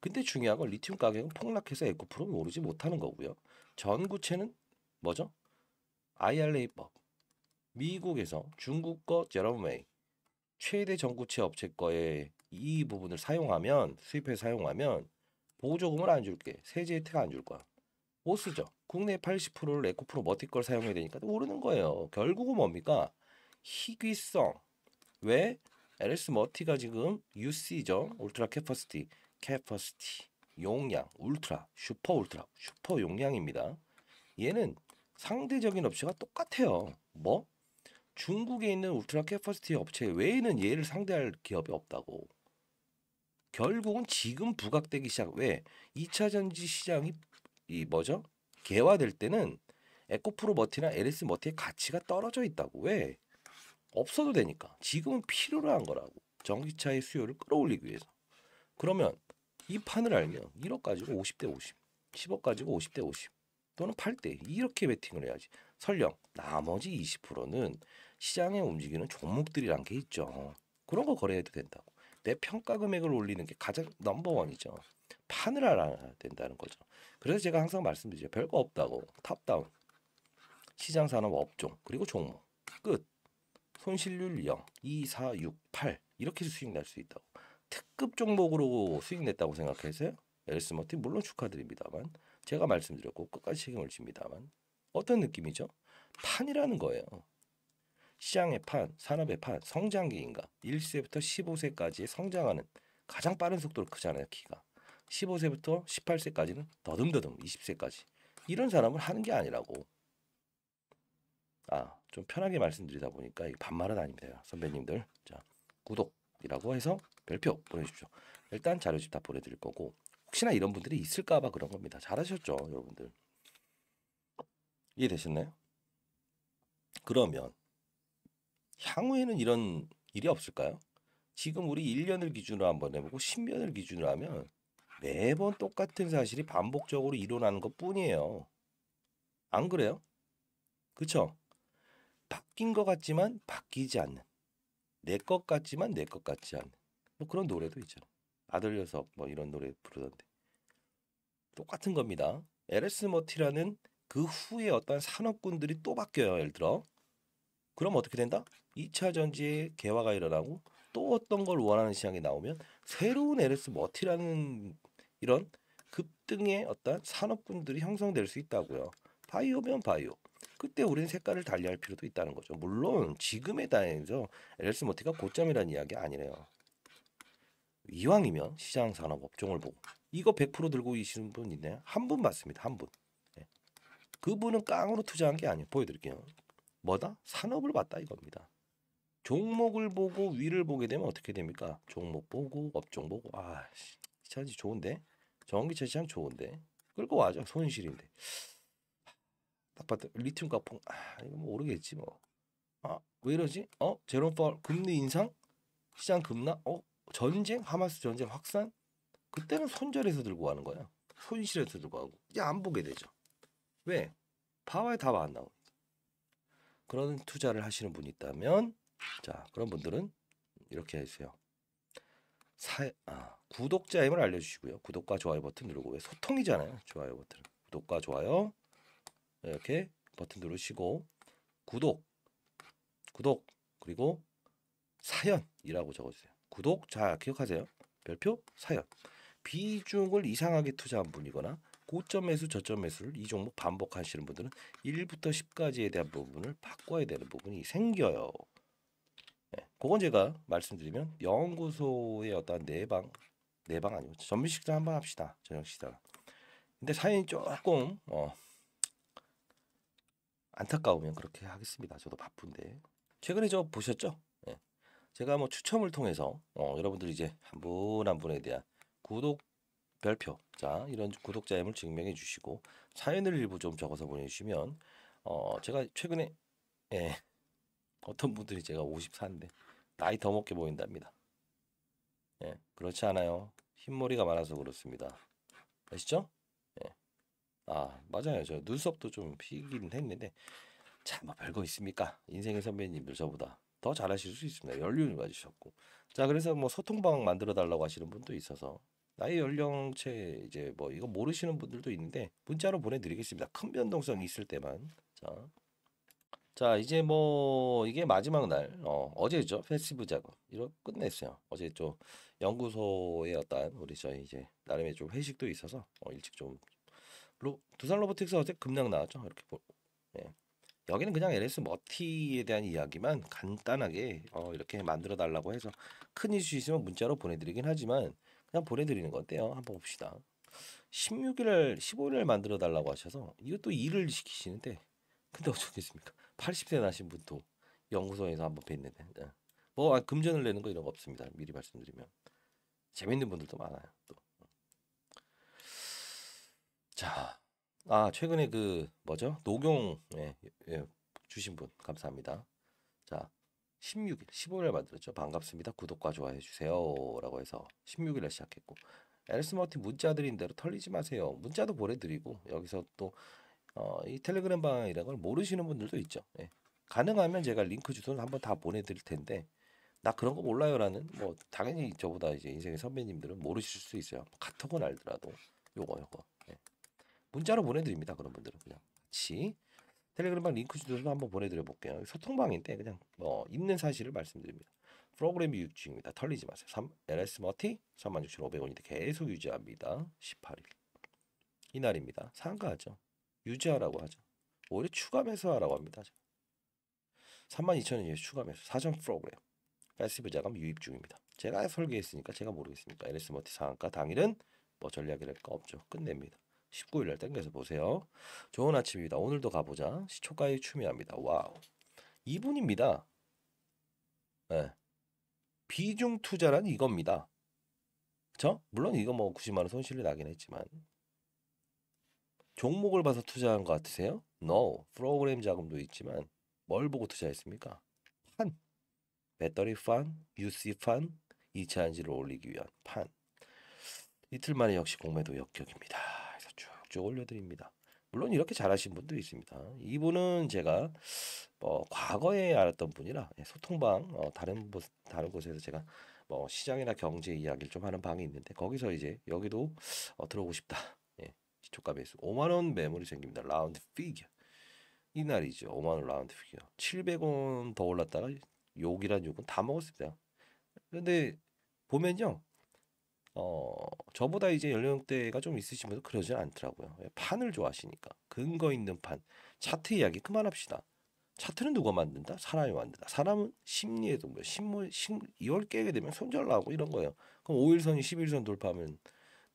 근데 중요한 건 리튬 가격은 폭락해서 에코프로 오르지 못하는 거고요. 전구체는 뭐죠? IRA법. 미국에서 중국 거 제러메이 최대 전구체 업체 거에 이 부분을 사용하면 수입해 사용하면 보조금을 안 줄게. 세제 혜택 안 줄 거야. 못 쓰죠. 국내 80%를 에코프로 머티걸 사용해야 되니까 오르는 거예요. 결국은 뭡니까? 희귀성. 왜? LS 머티가 지금 UC죠. 울트라 캐퍼시티. 캐퍼시티. 용량. 울트라. 슈퍼 울트라. 슈퍼 용량입니다. 얘는 상대적인 업체가 똑같아요. 뭐? 중국에 있는 울트라 캐퍼시티 업체 외에는 얘를 상대할 기업이 없다고. 결국은 지금 부각되기 시작 왜 2차 전지 시장이 이 뭐죠? 개화될 때는 에코프로 머티나 LS 머티의 가치가 떨어져 있다고 왜 없어도 되니까 지금은 필요로 한 거라고 전기차의 수요를 끌어올리기 위해서 그러면 이 판을 알면 1억 가지고 50대 50 10억 가지고 50대 50 또는 8대 이렇게 베팅을 해야지 설령 나머지 20%는 시장에 움직이는 종목들이란 게 있죠 그런 거 거래해도 된다고 내 평가 금액을 올리는 게 가장 넘버원이죠. 판을 알아야 된다는 거죠. 그래서 제가 항상 말씀드리죠. 별거 없다고. 탑다운. 시장 산업 업종 그리고 종목 끝. 손실률 0, 2, 4, 6, 8 이렇게 수익 날수 있다고. 특급 종목으로 수익 냈다고 생각하세요 엘스머티 물론 축하드립니다만 제가 말씀드렸고 끝까지 책임을 집니다만 어떤 느낌이죠? 판이라는 거예요. 시장의 판, 산업의 판, 성장기인가? 1세부터 15세까지 성장하는 가장 빠른 속도로 크잖아요, 키가. 15세부터 18세까지는 더듬더듬 20세까지. 이런 사람을 하는 게 아니라고. 아, 좀 편하게 말씀드리다 보니까 반말은 아닙니다. 선배님들. 자, 구독이라고 해서 별표 보내주십시오. 일단 자료집 다 보내드릴 거고 혹시나 이런 분들이 있을까봐 그런 겁니다. 잘하셨죠, 여러분들. 이해되셨나요? 그러면 향후에는 이런 일이 없을까요? 지금 우리 1년을 기준으로 한번 해보고 10년을 기준으로 하면 매번 똑같은 사실이 반복적으로 일어나는 것 뿐이에요. 안 그래요? 그쵸? 바뀐 것 같지만 바뀌지 않는 내 것 같지만 내 것 같지 않는 뭐 그런 노래도 있죠아 아들 녀석 뭐 이런 노래 부르던데 똑같은 겁니다. 에레스 머티라는 그 후에 어떤 산업군들이 또 바뀌어요. 예를 들어 그럼 어떻게 된다? 2차 전지의 개화가 일어나고 또 어떤 걸 원하는 시장이 나오면 새로운 LS 머티라는 이런 급등의 어떤 산업군들이 형성될 수 있다고요. 바이오면 바이오. 그때 우리는 색깔을 달리할 필요도 있다는 거죠. 물론 지금의 단행이죠. LS 머티가 고점이라는 이야기 아니래요. 이왕이면 시장 산업 업종을 보고 이거 100% 들고 계시는 분 있나요? 한 분 맞습니다. 한 분. 네. 그분은 깡으로 투자한 게 아니에요. 보여드릴게요. 뭐다? 산업을 봤다 이겁니다. 종목을 보고 위를 보게 되면 어떻게 됩니까? 종목 보고 업종 보고 아씨 차지 좋은데 전기차 시장 좋은데 끌고 와죠 손실인데 아파트 리튬 가풍 아 이거 모르겠지 뭐 뭐아왜 이러지? 어 제롬 파 금리 인상 시장 급락 어 전쟁 하마스 전쟁 확산 그때는 손절해서 들고 하는 거야 손실해서 들고 하고 이제 안 보게 되죠 왜? 파워에 답 안 나오 그런 투자를 하시는 분이 있다면 자, 그런 분들은 이렇게 해주세요. 사, 아, 구독자 힘을 알려주시고요. 구독과 좋아요 버튼 누르고 왜 소통이잖아요. 좋아요 버튼. 구독과 좋아요 이렇게 버튼 누르시고 구독, 구독 그리고 사연이라고 적어주세요. 구독 자 기억하세요. 별표 사연. 비중을 이상하게 투자한 분이거나 고점 매수 저점 매수를 이 종목 반복하시는 분들은 1부터 10까지에 대한 부분을 바꿔야 되는 부분이 생겨요. 그건 제가 말씀드리면 영구소의 어떤 내방 내방 아니고 점심 식사 한번 합시다 저녁 식사. 근데 사연이 조금 어, 안타까우면 그렇게 하겠습니다. 저도 바쁜데 최근에 저 보셨죠? 예. 제가 뭐 추첨을 통해서 어, 여러분들 이제 한 분한 한 분에 대한 구독 별표 자 이런 구독자임을 증명해 주시고 사연을 일부 좀 적어서 보내주시면 어 제가 최근에 예 어떤 분들이 제가 54인데 나이 더 먹게 보인답니다. 예, 그렇지 않아요. 흰머리가 많아서 그렇습니다. 아시죠? 예. 아, 맞아요. 저 눈썹도 좀 피긴 했는데 참뭐 별거 있습니까? 인생의 선배님들 저보다 더 잘하실 수 있습니다. 연륜을 가지셨고. 자, 그래서 뭐 소통방 만들어 달라고 하시는 분도 있어서 나의 연령체 이제 뭐 이거 모르시는 분들도 있는데 문자로 보내드리겠습니다. 큰 변동성이 있을 때만 자자 이제 뭐 이게 마지막 날 어, 어제죠 패시브 작업 이거 끝냈어요 어제 좀 연구소에 어떤 우리 저희 이제 나름의 좀 회식도 있어서 어, 일찍 좀 로, 두산 로보틱스 어제 급락 나왔죠 이렇게 보, 예. 여기는 그냥 LS 머티에 대한 이야기만 간단하게 어, 이렇게 만들어 달라고 해서 큰 이슈 있으면 문자로 보내드리긴 하지만 그냥 보내드리는 건데요 한번 봅시다 16일 15일 만들어 달라고 하셔서 이것도 일을 시키시는데 근데 어쩌겠습니까 80세 나신 분도 연구소에서 한번 뵀는데 네. 뭐 아, 금전을 내는 거 이런 거 없습니다. 미리 말씀드리면 재밌는 분들도 많아요. 또 자, 아 최근에 그 뭐죠 노경 예, 예, 주신 분 감사합니다. 자 16일 15일에 만들었죠. 반갑습니다. 구독과 좋아해 주세요라고 해서 16일에 시작했고 엘스머티 문자 드린 대로 털리지 마세요. 문자도 보내드리고 여기서 또 어, 이 텔레그램 방이라는 걸 모르시는 분들도 있죠. 예. 가능하면 제가 링크 주소를 한번 다 보내드릴 텐데 나 그런 거 몰라요라는 뭐 당연히 저보다 이제 인생의 선배님들은 모르실 수 있어요. 카톡은 알더라도 요거 요거 예. 문자로 보내드립니다. 그런 분들은 그냥 같이 텔레그램방 링크 주소를 한번 보내드려 볼게요. 소통방인데 그냥 뭐 있는 사실을 말씀드립니다. 프로그램이 유지 중입니다. 털리지 마세요. 3, LS 머티 36,500원인데 계속 유지합니다. 18일 이날입니다. 상가하죠. 유지하라고 하죠. 오히려 추가 매수하라고 합니다. 32,000원이에요. 추가 매수. 사전 프로그램. 패시브 자금 유입 중입니다. 제가 설계했으니까 제가 모르겠으니까 LS머티 상한가 당일은 뭐 전략이랄 거 없죠. 끝냅니다. 19일날 땡겨서 보세요. 좋은 아침입니다. 오늘도 가보자. 시초가의 추미합니다. 와우. 2분입니다. 네. 예. 비중 투자란 이겁니다. 그쵸? 물론 이거 뭐 90만원 손실이 나긴 했지만 종목을 봐서 투자한 것 같으세요? No. 프로그램 자금도 있지만 뭘 보고 투자했습니까? 판. 배터리 판, UC 판, 2차 안지를 올리기 위한 판. 이틀 만에 역시 공매도 역격입니다. 그래서 쭉쭉 올려드립니다. 물론 이렇게 잘하신 분들이 있습니다. 이분은 제가 뭐 과거에 알았던 분이라 예, 소통방 어 다른 곳 다른 곳에서 제가 뭐 시장이나 경제 이야기를 좀 하는 방이 있는데 거기서 이제 여기도 어 들어오고 싶다 기초가 매수 5만원 매물이 생깁니다. 라운드 피규어 이날이죠. 5만원 라운드 피규어 700원 더 올랐다가 욕이란 욕은 다 먹었습니다. 근데 보면요. 어, 저보다 이제 연령대가 좀 있으신 분들 그러지 않더라고요. 예, 판을 좋아하시니까. 근거 있는 판. 차트 이야기 그만합시다. 차트는 누가 만든다? 사람이 만든다. 사람은 심리의 동물. 심물, 심, 이월 깨게 되면 손절나고 이런 거예요. 그럼 5일선이1일선 돌파하면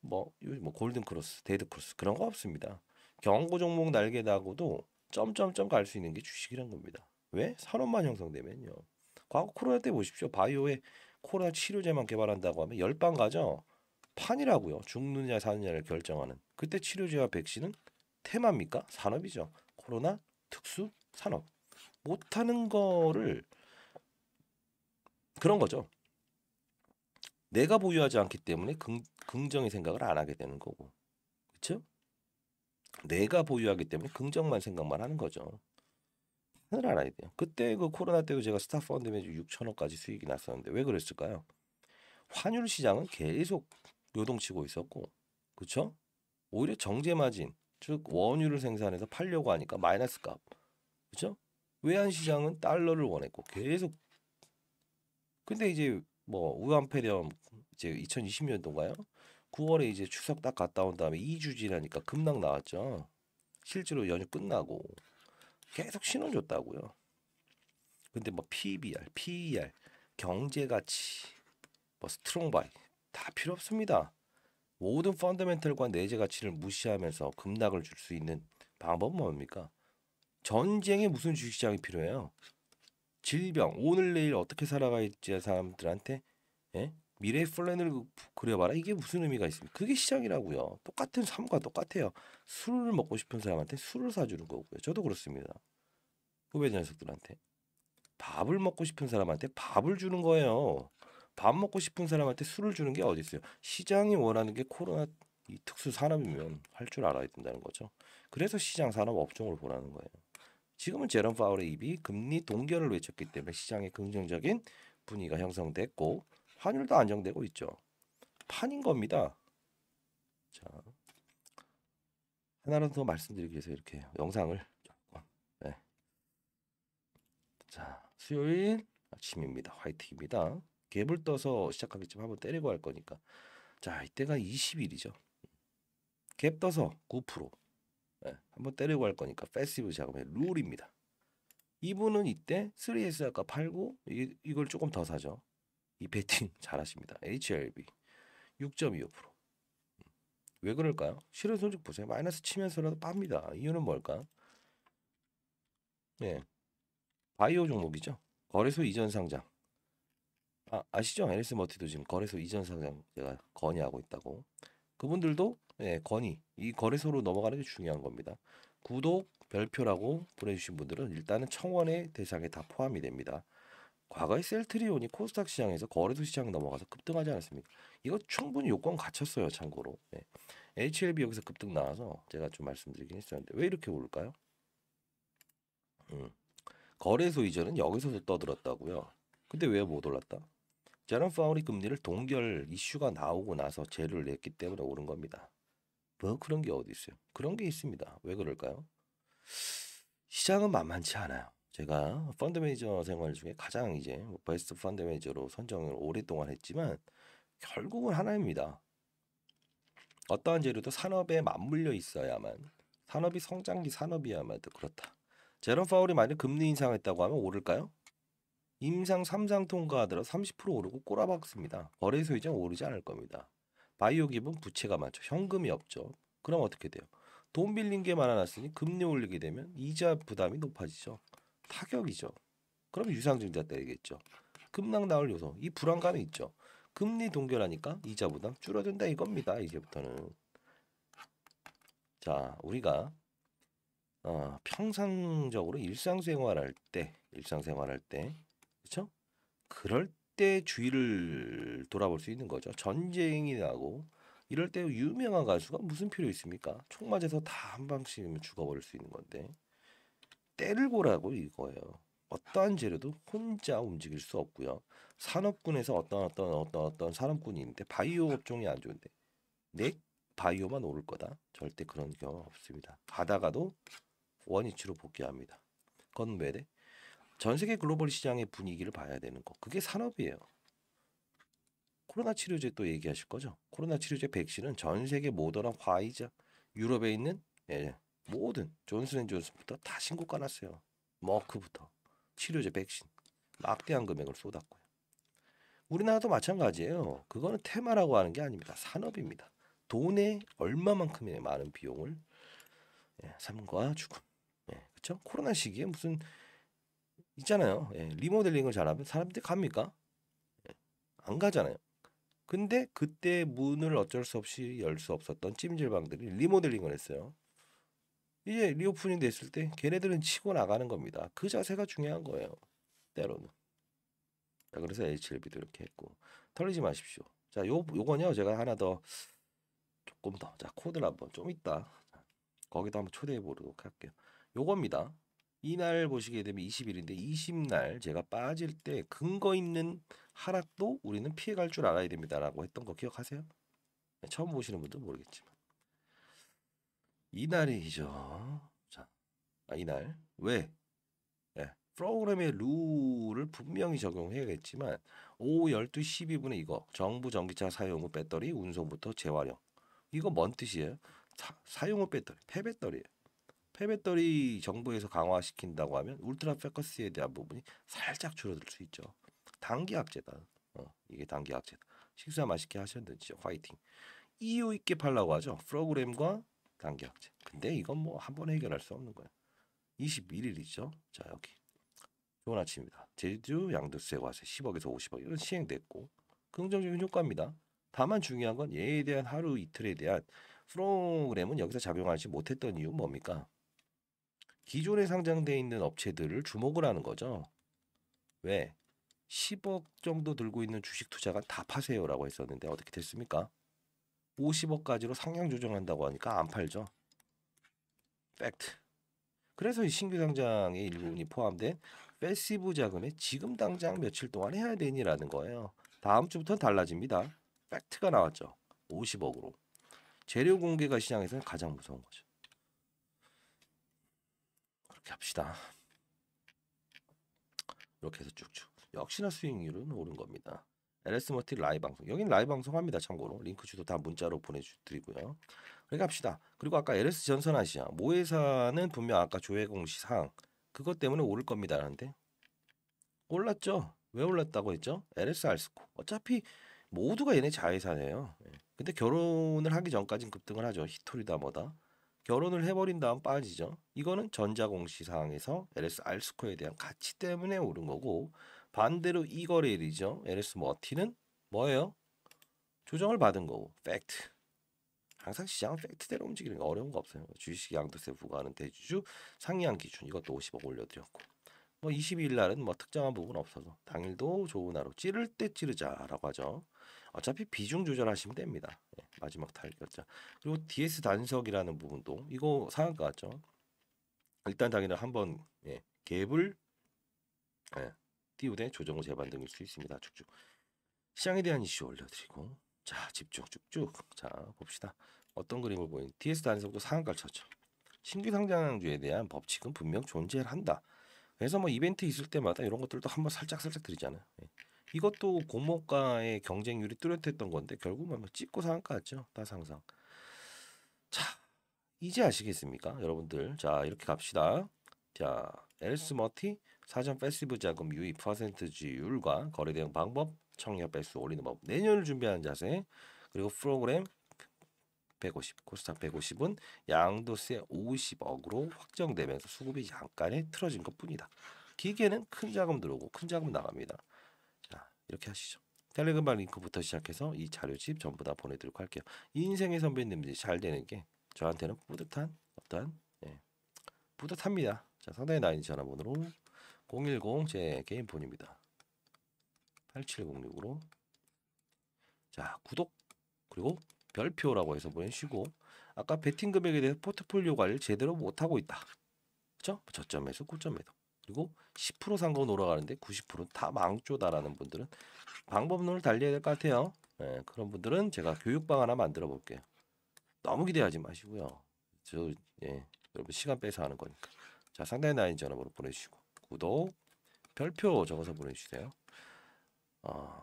뭐뭐 뭐 골든 크로스, 데드 크로스 그런 거 없습니다. 경고 종목 날개 나고도 점점점 갈 수 있는 게 주식이란 겁니다. 왜? 산업만 형성되면요. 과거 코로나 때 보십시오. 바이오에 코로나 치료제만 개발한다고 하면 열방 가죠. 판이라고요. 죽느냐 사느냐를 결정하는. 그때 치료제와 백신은 테마입니까? 산업이죠. 코로나 특수 산업. 못하는 거를 그런 거죠. 내가 보유하지 않기 때문에 긍, 긍정의 생각을 안 하게 되는 거고. 그렇죠? 내가 보유하기 때문에 긍정만 생각만 하는 거죠. 판을 알아야 돼요. 그때 그 코로나 때도 제가 스타 펀드 매주 6천억까지 수익이 났었는데 왜 그랬을까요? 환율 시장은 계속 요동치고 있었고, 그렇죠? 오히려 정제 마진, 즉 원유를 생산해서 팔려고 하니까 마이너스 값, 그렇죠? 외환 시장은 달러를 원했고 계속. 근데 이제 뭐 우한폐렴 이제 2020년도인가요? 9월에 이제 추석 딱 갔다 온 다음에 2주 지나니까 급락 나왔죠. 실제로 연휴 끝나고 계속 신원 줬다고요. 근데 뭐 PBR, PER, 경제가치, 뭐 스트롱바이 다 필요 없습니다. 모든 펀더멘털과 내재 가치를 무시하면서 급락을 줄 수 있는 방법은 뭡니까? 전쟁에 무슨 주식시장이 필요해요? 질병, 오늘 내일 어떻게 살아가야 지 사람들한테 예? 미래의 플랜을 그, 그려봐라 이게 무슨 의미가 있습니까? 그게 시장이라고요. 똑같은 삶과 똑같아요. 술을 먹고 싶은 사람한테 술을 사주는 거고요. 저도 그렇습니다. 후배자 녀석들한테 밥을 먹고 싶은 사람한테 밥을 주는 거예요. 밥 먹고 싶은 사람한테 술을 주는 게 어디 있어요? 시장이 원하는 게 코로나 이 특수 산업이면 할 줄 알아야 된다는 거죠. 그래서 시장 산업 업종을 보라는 거예요. 지금은 제롬 파울의 입이 금리 동결을 외쳤기 때문에 시장에 긍정적인 분위기가 형성됐고 환율도 안정되고 있죠. 판인 겁니다. 자, 하나는 더 말씀드리기 위해서 이렇게 영상을 네. 자, 수요일 아침입니다. 화이팅입니다. 갭을 떠서 시작하겠지만 한번 때리고 할 거니까. 자, 이때가 20일이죠. 갭 떠서 9%. 네, 한번 때리고 할 거니까 패시브 작업의 룰입니다. 이분은 이때 3S 아까 팔고 이, 이걸 조금 더 사죠. 이 배팅 잘하십니다. HLB 6.25%. 왜 그럴까요? 실은 손익 보세요. 마이너스 치면서라도 빱니다. 이유는 뭘까? 예. 바이오 종목이죠. 거래소 이전 상장. 아, 아시죠? LS 머티도 지금 거래소 이전 상장 제가 건의하고 있다고. 그분들도 예, 건의. 이 거래소로 넘어가는 게 중요한 겁니다. 구독, 별표라고 보내주신 분들은 일단은 청원의 대상에 다 포함이 됩니다. 과거에 셀트리온이 코스닥 시장에서 거래소 시장 넘어가서 급등하지 않았습니까? 이거 충분히 요건 갖췄어요. 참고로 네. HLB 여기서 급등 나와서 제가 좀 말씀드리긴 했었는데 왜 이렇게 오를까요? 음. 거래소 이전은 여기서 떠들었다고요. 근데 왜 못 올랐다? 제롬 파울이 금리를 동결 이슈가 나오고 나서 재료를 냈기 때문에 오른 겁니다. 뭐 그런 게 어디 있어요? 그런 게 있습니다. 왜 그럴까요? 시장은 만만치 않아요. 제가 펀드 매니저 생활 중에 가장 이제 뭐 베스트 펀드 매니저로 선정을 오랫동안 했지만 결국은 하나입니다. 어떠한 재료도 산업에 맞물려 있어야만 산업이 성장기 산업이야만로 그렇다. 제롬 파울이 만약 금리 인상했다고 하면 오를까요? 임상 3상 통과하더라 30% 오르고 꼬라박습니다. 거래소 이자 오르지 않을 겁니다. 바이오 기업 부채가 많죠. 현금이 없죠. 그럼 어떻게 돼요? 돈 빌린 게 많아놨으니 금리 올리게 되면 이자 부담이 높아지죠. 타격이죠. 그럼 유상증자 때리겠죠. 급락 나올 요소 이 불안감이 있죠. 금리 동결하니까 이자 부담 줄어든다 이겁니다. 이제부터는 자 우리가 어, 평상적으로 일상생활할 때 일상생활할 때 그렇죠? 그럴 때 주의를 돌아볼 수 있는 거죠. 전쟁이 나고 이럴 때 유명한 가수가 무슨 필요 있습니까? 총 맞아서 다 한방씩 죽어버릴 수 있는 건데 때를 보라고 이거예요. 어떠한 재료도 혼자 움직일 수 없고요. 산업군에서 어떤 어떤 어떤 어떤 산업군이 있는데 바이오 업종이 안 좋은데 내 바이오만 오를 거다. 절대 그런 경우 없습니다. 가다가도 원위치로 복귀합니다. 그건 왜래전 세계 글로벌 시장의 분위기를 봐야 되는 거. 그게 산업이에요. 코로나 치료제 또 얘기하실 거죠? 코로나 치료제 백신은 전 세계 모더나 화이자 유럽에 있는 예, 모든 존슨앤존슨부터 다 신고 까놨어요. 머크부터 치료제 백신 막대한 금액을 쏟았고요. 우리나라도 마찬가지예요. 그거는 테마라고 하는 게 아닙니다. 산업입니다. 돈에 얼마만큼의 많은 비용을 예, 삶과 죽음. 예, 그렇죠? 코로나 시기에 무슨 있잖아요. 예, 리모델링을 잘하면 사람들이 갑니까? 예, 안 가잖아요. 근데 그때 문을 어쩔 수 없이 열 수 없었던 찜질방들이 리모델링을 했어요. 이제 리오프닝 됐을 때 걔네들은 치고 나가는 겁니다. 그 자세가 중요한 거예요. 때로는. 자, 그래서 HLB도 이렇게 했고 털리지 마십시오. 자, 요 요거요 제가 하나 더 조금 더. 자, 코드를 한번 좀 있다. 거기도 한번 초대해 보도록 할게요. 요겁니다. 이날 보시게 되면 20일인데 20날 제가 빠질 때 근거 있는 하락도 우리는 피해갈 줄 알아야 됩니다라고 했던 거 기억하세요? 네, 처음 보시는 분도 모르겠지만 이날이죠. 자, 아, 이날 왜? 예, 프로그램의 룰을 분명히 적용해야겠지만 오후 12시 12분에 이거 정부 전기차 사용 후 배터리 운송부터 재활용 이거 뭔 뜻이에요? 사, 용후 배터리, 폐배터리예요. 폐배터리 정부에서 강화시킨다고 하면 울트라 패커스에 대한 부분이 살짝 줄어들 수 있죠. 단기 압제다 어, 이게 단기 압제다 식사 맛있게 하셨는지 화이팅. 이유 있게 팔라고 하죠. 프로그램과 단기 확대. 근데 이건 뭐 한 번에 해결할 수 없는 거예요. 21일이죠. 자 여기 좋은 아침입니다. 제주 양도세 과세 10억에서 50억 이런 시행됐고 긍정적인 효과입니다. 다만 중요한 건 얘에 대한 하루 이틀에 대한 프로그램은 여기서 작용하지 못했던 이유 뭡니까? 기존에 상장돼 있는 업체들을 주목을 하는 거죠. 왜? 10억 정도 들고 있는 주식 투자가 다 파세요라고 했었는데 어떻게 됐습니까? 50억까지로 상향 조정한다고 하니까 안 팔죠. 팩트. 그래서 이 신규 상장의 일부분이 포함된 패시브 자금에 지금 당장 며칠 동안 해야 되니라는 거예요. 다음 주부터는 달라집니다. 팩트가 나왔죠. 50억으로. 재료 공개가 시장에서는 가장 무서운 거죠. 그렇게 합시다. 이렇게 해서 쭉쭉. 역시나 수익률은 오른 겁니다. LS모틱 라이 방송. 여긴 라이 방송합니다. 참고로 링크 주소 다 문자로 보내드리고요. 그러니까 합시다. 그리고 아까 LS 전선아시아 모회사는 분명 아까 조회공시상 그것 때문에 오를 겁니다라는데 올랐죠. 왜 올랐다고 했죠? LS 알스코. 어차피 모두가 얘네 자회사네요. 예. 근데 결혼을 하기 전까진 급등을 하죠. 히토리다 뭐다. 결혼을 해버린 다음 빠지죠. 이거는 전자공시 상황에서 LS 알스코에 대한 가치 때문에 오른 거고 반대로 이 거래일이죠. LS 머티는 뭐 뭐예요? 조정을 받은 거고 팩트. 항상 시장은 팩트대로 움직이는 게 어려운 거 없어요. 주식 양도세 부과하는 대주주 상향 기준 이것도 50억 올려드렸고 뭐 22일 날은 뭐 특정한 부분 없어서 당일도 좋은 하루 찌를 때 찌르자라고 하죠. 어차피 비중 조절하시면 됩니다. 네, 마지막 탈결자 그리고 DS 단석이라는 부분도 이거 상한가 같죠. 일단 당일은 한번 예, 갭을 예, 띄우대 조정 후 재반등일 수 있습니다. 쭉쭉. 시장에 대한 이슈 올려드리고 자 집중 쭉쭉 자 봅시다. 어떤 그림을 보인 DS 단에서부 상한가를 쳤죠. 신규 상장주에 대한 법칙은 분명 존재를 한다. 그래서 뭐 이벤트 있을 때마다 이런 것들도 한번 살짝 살짝 드리잖아요. 예. 이것도 고모가의 경쟁률이 뚜렷했던 건데 결국은 막 뭐 찍고 상한가였죠. 다 상상. 자 이제 아시겠습니까, 여러분들? 자 이렇게 갑시다. 자 엘스머티 사전 패시브 자금 유입 퍼센트지율과 거래 대응 방법, 청약 배수 올리는 법, 내년을 준비하는 자세, 그리고 프로그램 150, 코스닥 150은 양도세 50억으로 확정되면서 수급이 약간의 틀어진 것뿐이다. 기계는 큰 자금 들어오고 큰 자금 나갑니다. 자 이렇게 하시죠. 텔레그램 링크부터 시작해서 이 자료집 전부 다 보내드리고 할게요. 인생의 선배님들이 잘 되는 게 저한테는 뿌듯한 어떤 예, 뿌듯합니다. 자 상당히 나인 전화번호로 010제 개인폰입니다. 8706으로 자 구독 그리고 별표라고 해서 보내주시고 아까 배팅 금액에 대해서 포트폴리오 관리를 제대로 못하고 있다. 그렇죠? 저점에서 고점에도 그리고 10% 상금 올라가는데 90%는 다 망조다라는 분들은 방법론을 달려야될 것 같아요. 네, 그런 분들은 제가 교육방 하나 만들어 볼게요. 너무 기대하지 마시고요. 저 예, 여러분 시간 빼서 하는 거니까. 자, 상단에 나인 전화번호 보내주시고. 구독, 별표 적어서 보내주세요. 어,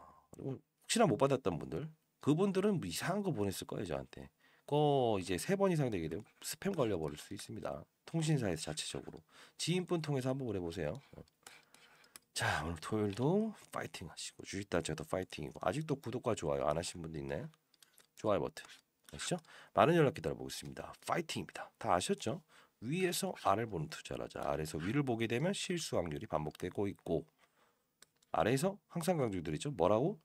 혹시나 못 받았던 분들, 그분들은 뭐 이상한 거 보냈을 거예요, 저한테. 그 이제 세 번 이상 되게 되면 스팸 걸려버릴 수 있습니다. 통신사에서 자체적으로. 지인분 통해서 한번 보내보세요. 자, 오늘 토요일도 파이팅 하시고, 주식다 제도 파이팅이고, 아직도 구독과 좋아요 안 하신 분도 있나요? 좋아요 버튼. 아시죠? 많은 연락 기다려보겠습니다. 파이팅입니다. 다 아셨죠? 위에서 아래 보는 투자를 하자. 아래에서 위를 보게 되면 실수 확률이 반복되고 있고 아래에서 항상 강조드리죠. 뭐라고?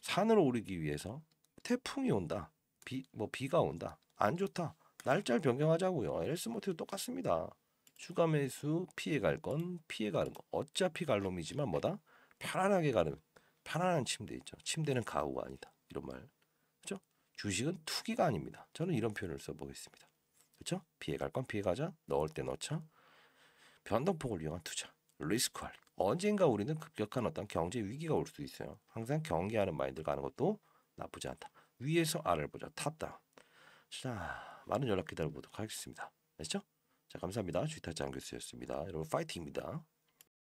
산으로 오르기 위해서 태풍이 온다. 비, 뭐 비가 온다. 안 좋다. 날짜를 변경하자고요. LS 모티도 똑같습니다. 추가 매수 피해갈 건 피해가는 거. 어차피 갈 놈이지만 뭐다? 편안하게 가는 편안한 침대 있죠. 침대는 가구가 아니다. 이런 말. 그렇죠? 주식은 투기가 아닙니다. 저는 이런 표현을 써보겠습니다. 그렇죠? 피해갈 건 피해가자. 넣을 때 넣자. 변동폭을 이용한 투자. 리스크할. 언젠가 우리는 급격한 어떤 경제 위기가 올 수도 있어요. 항상 경계하는 마인드를 가는 것도 나쁘지 않다. 위에서 아래를 보자. 탑다. 자, 많은 연락 기다려 보도록 하겠습니다. 아시죠? 자, 감사합니다. 주타장 교수였습니다. 여러분 파이팅입니다.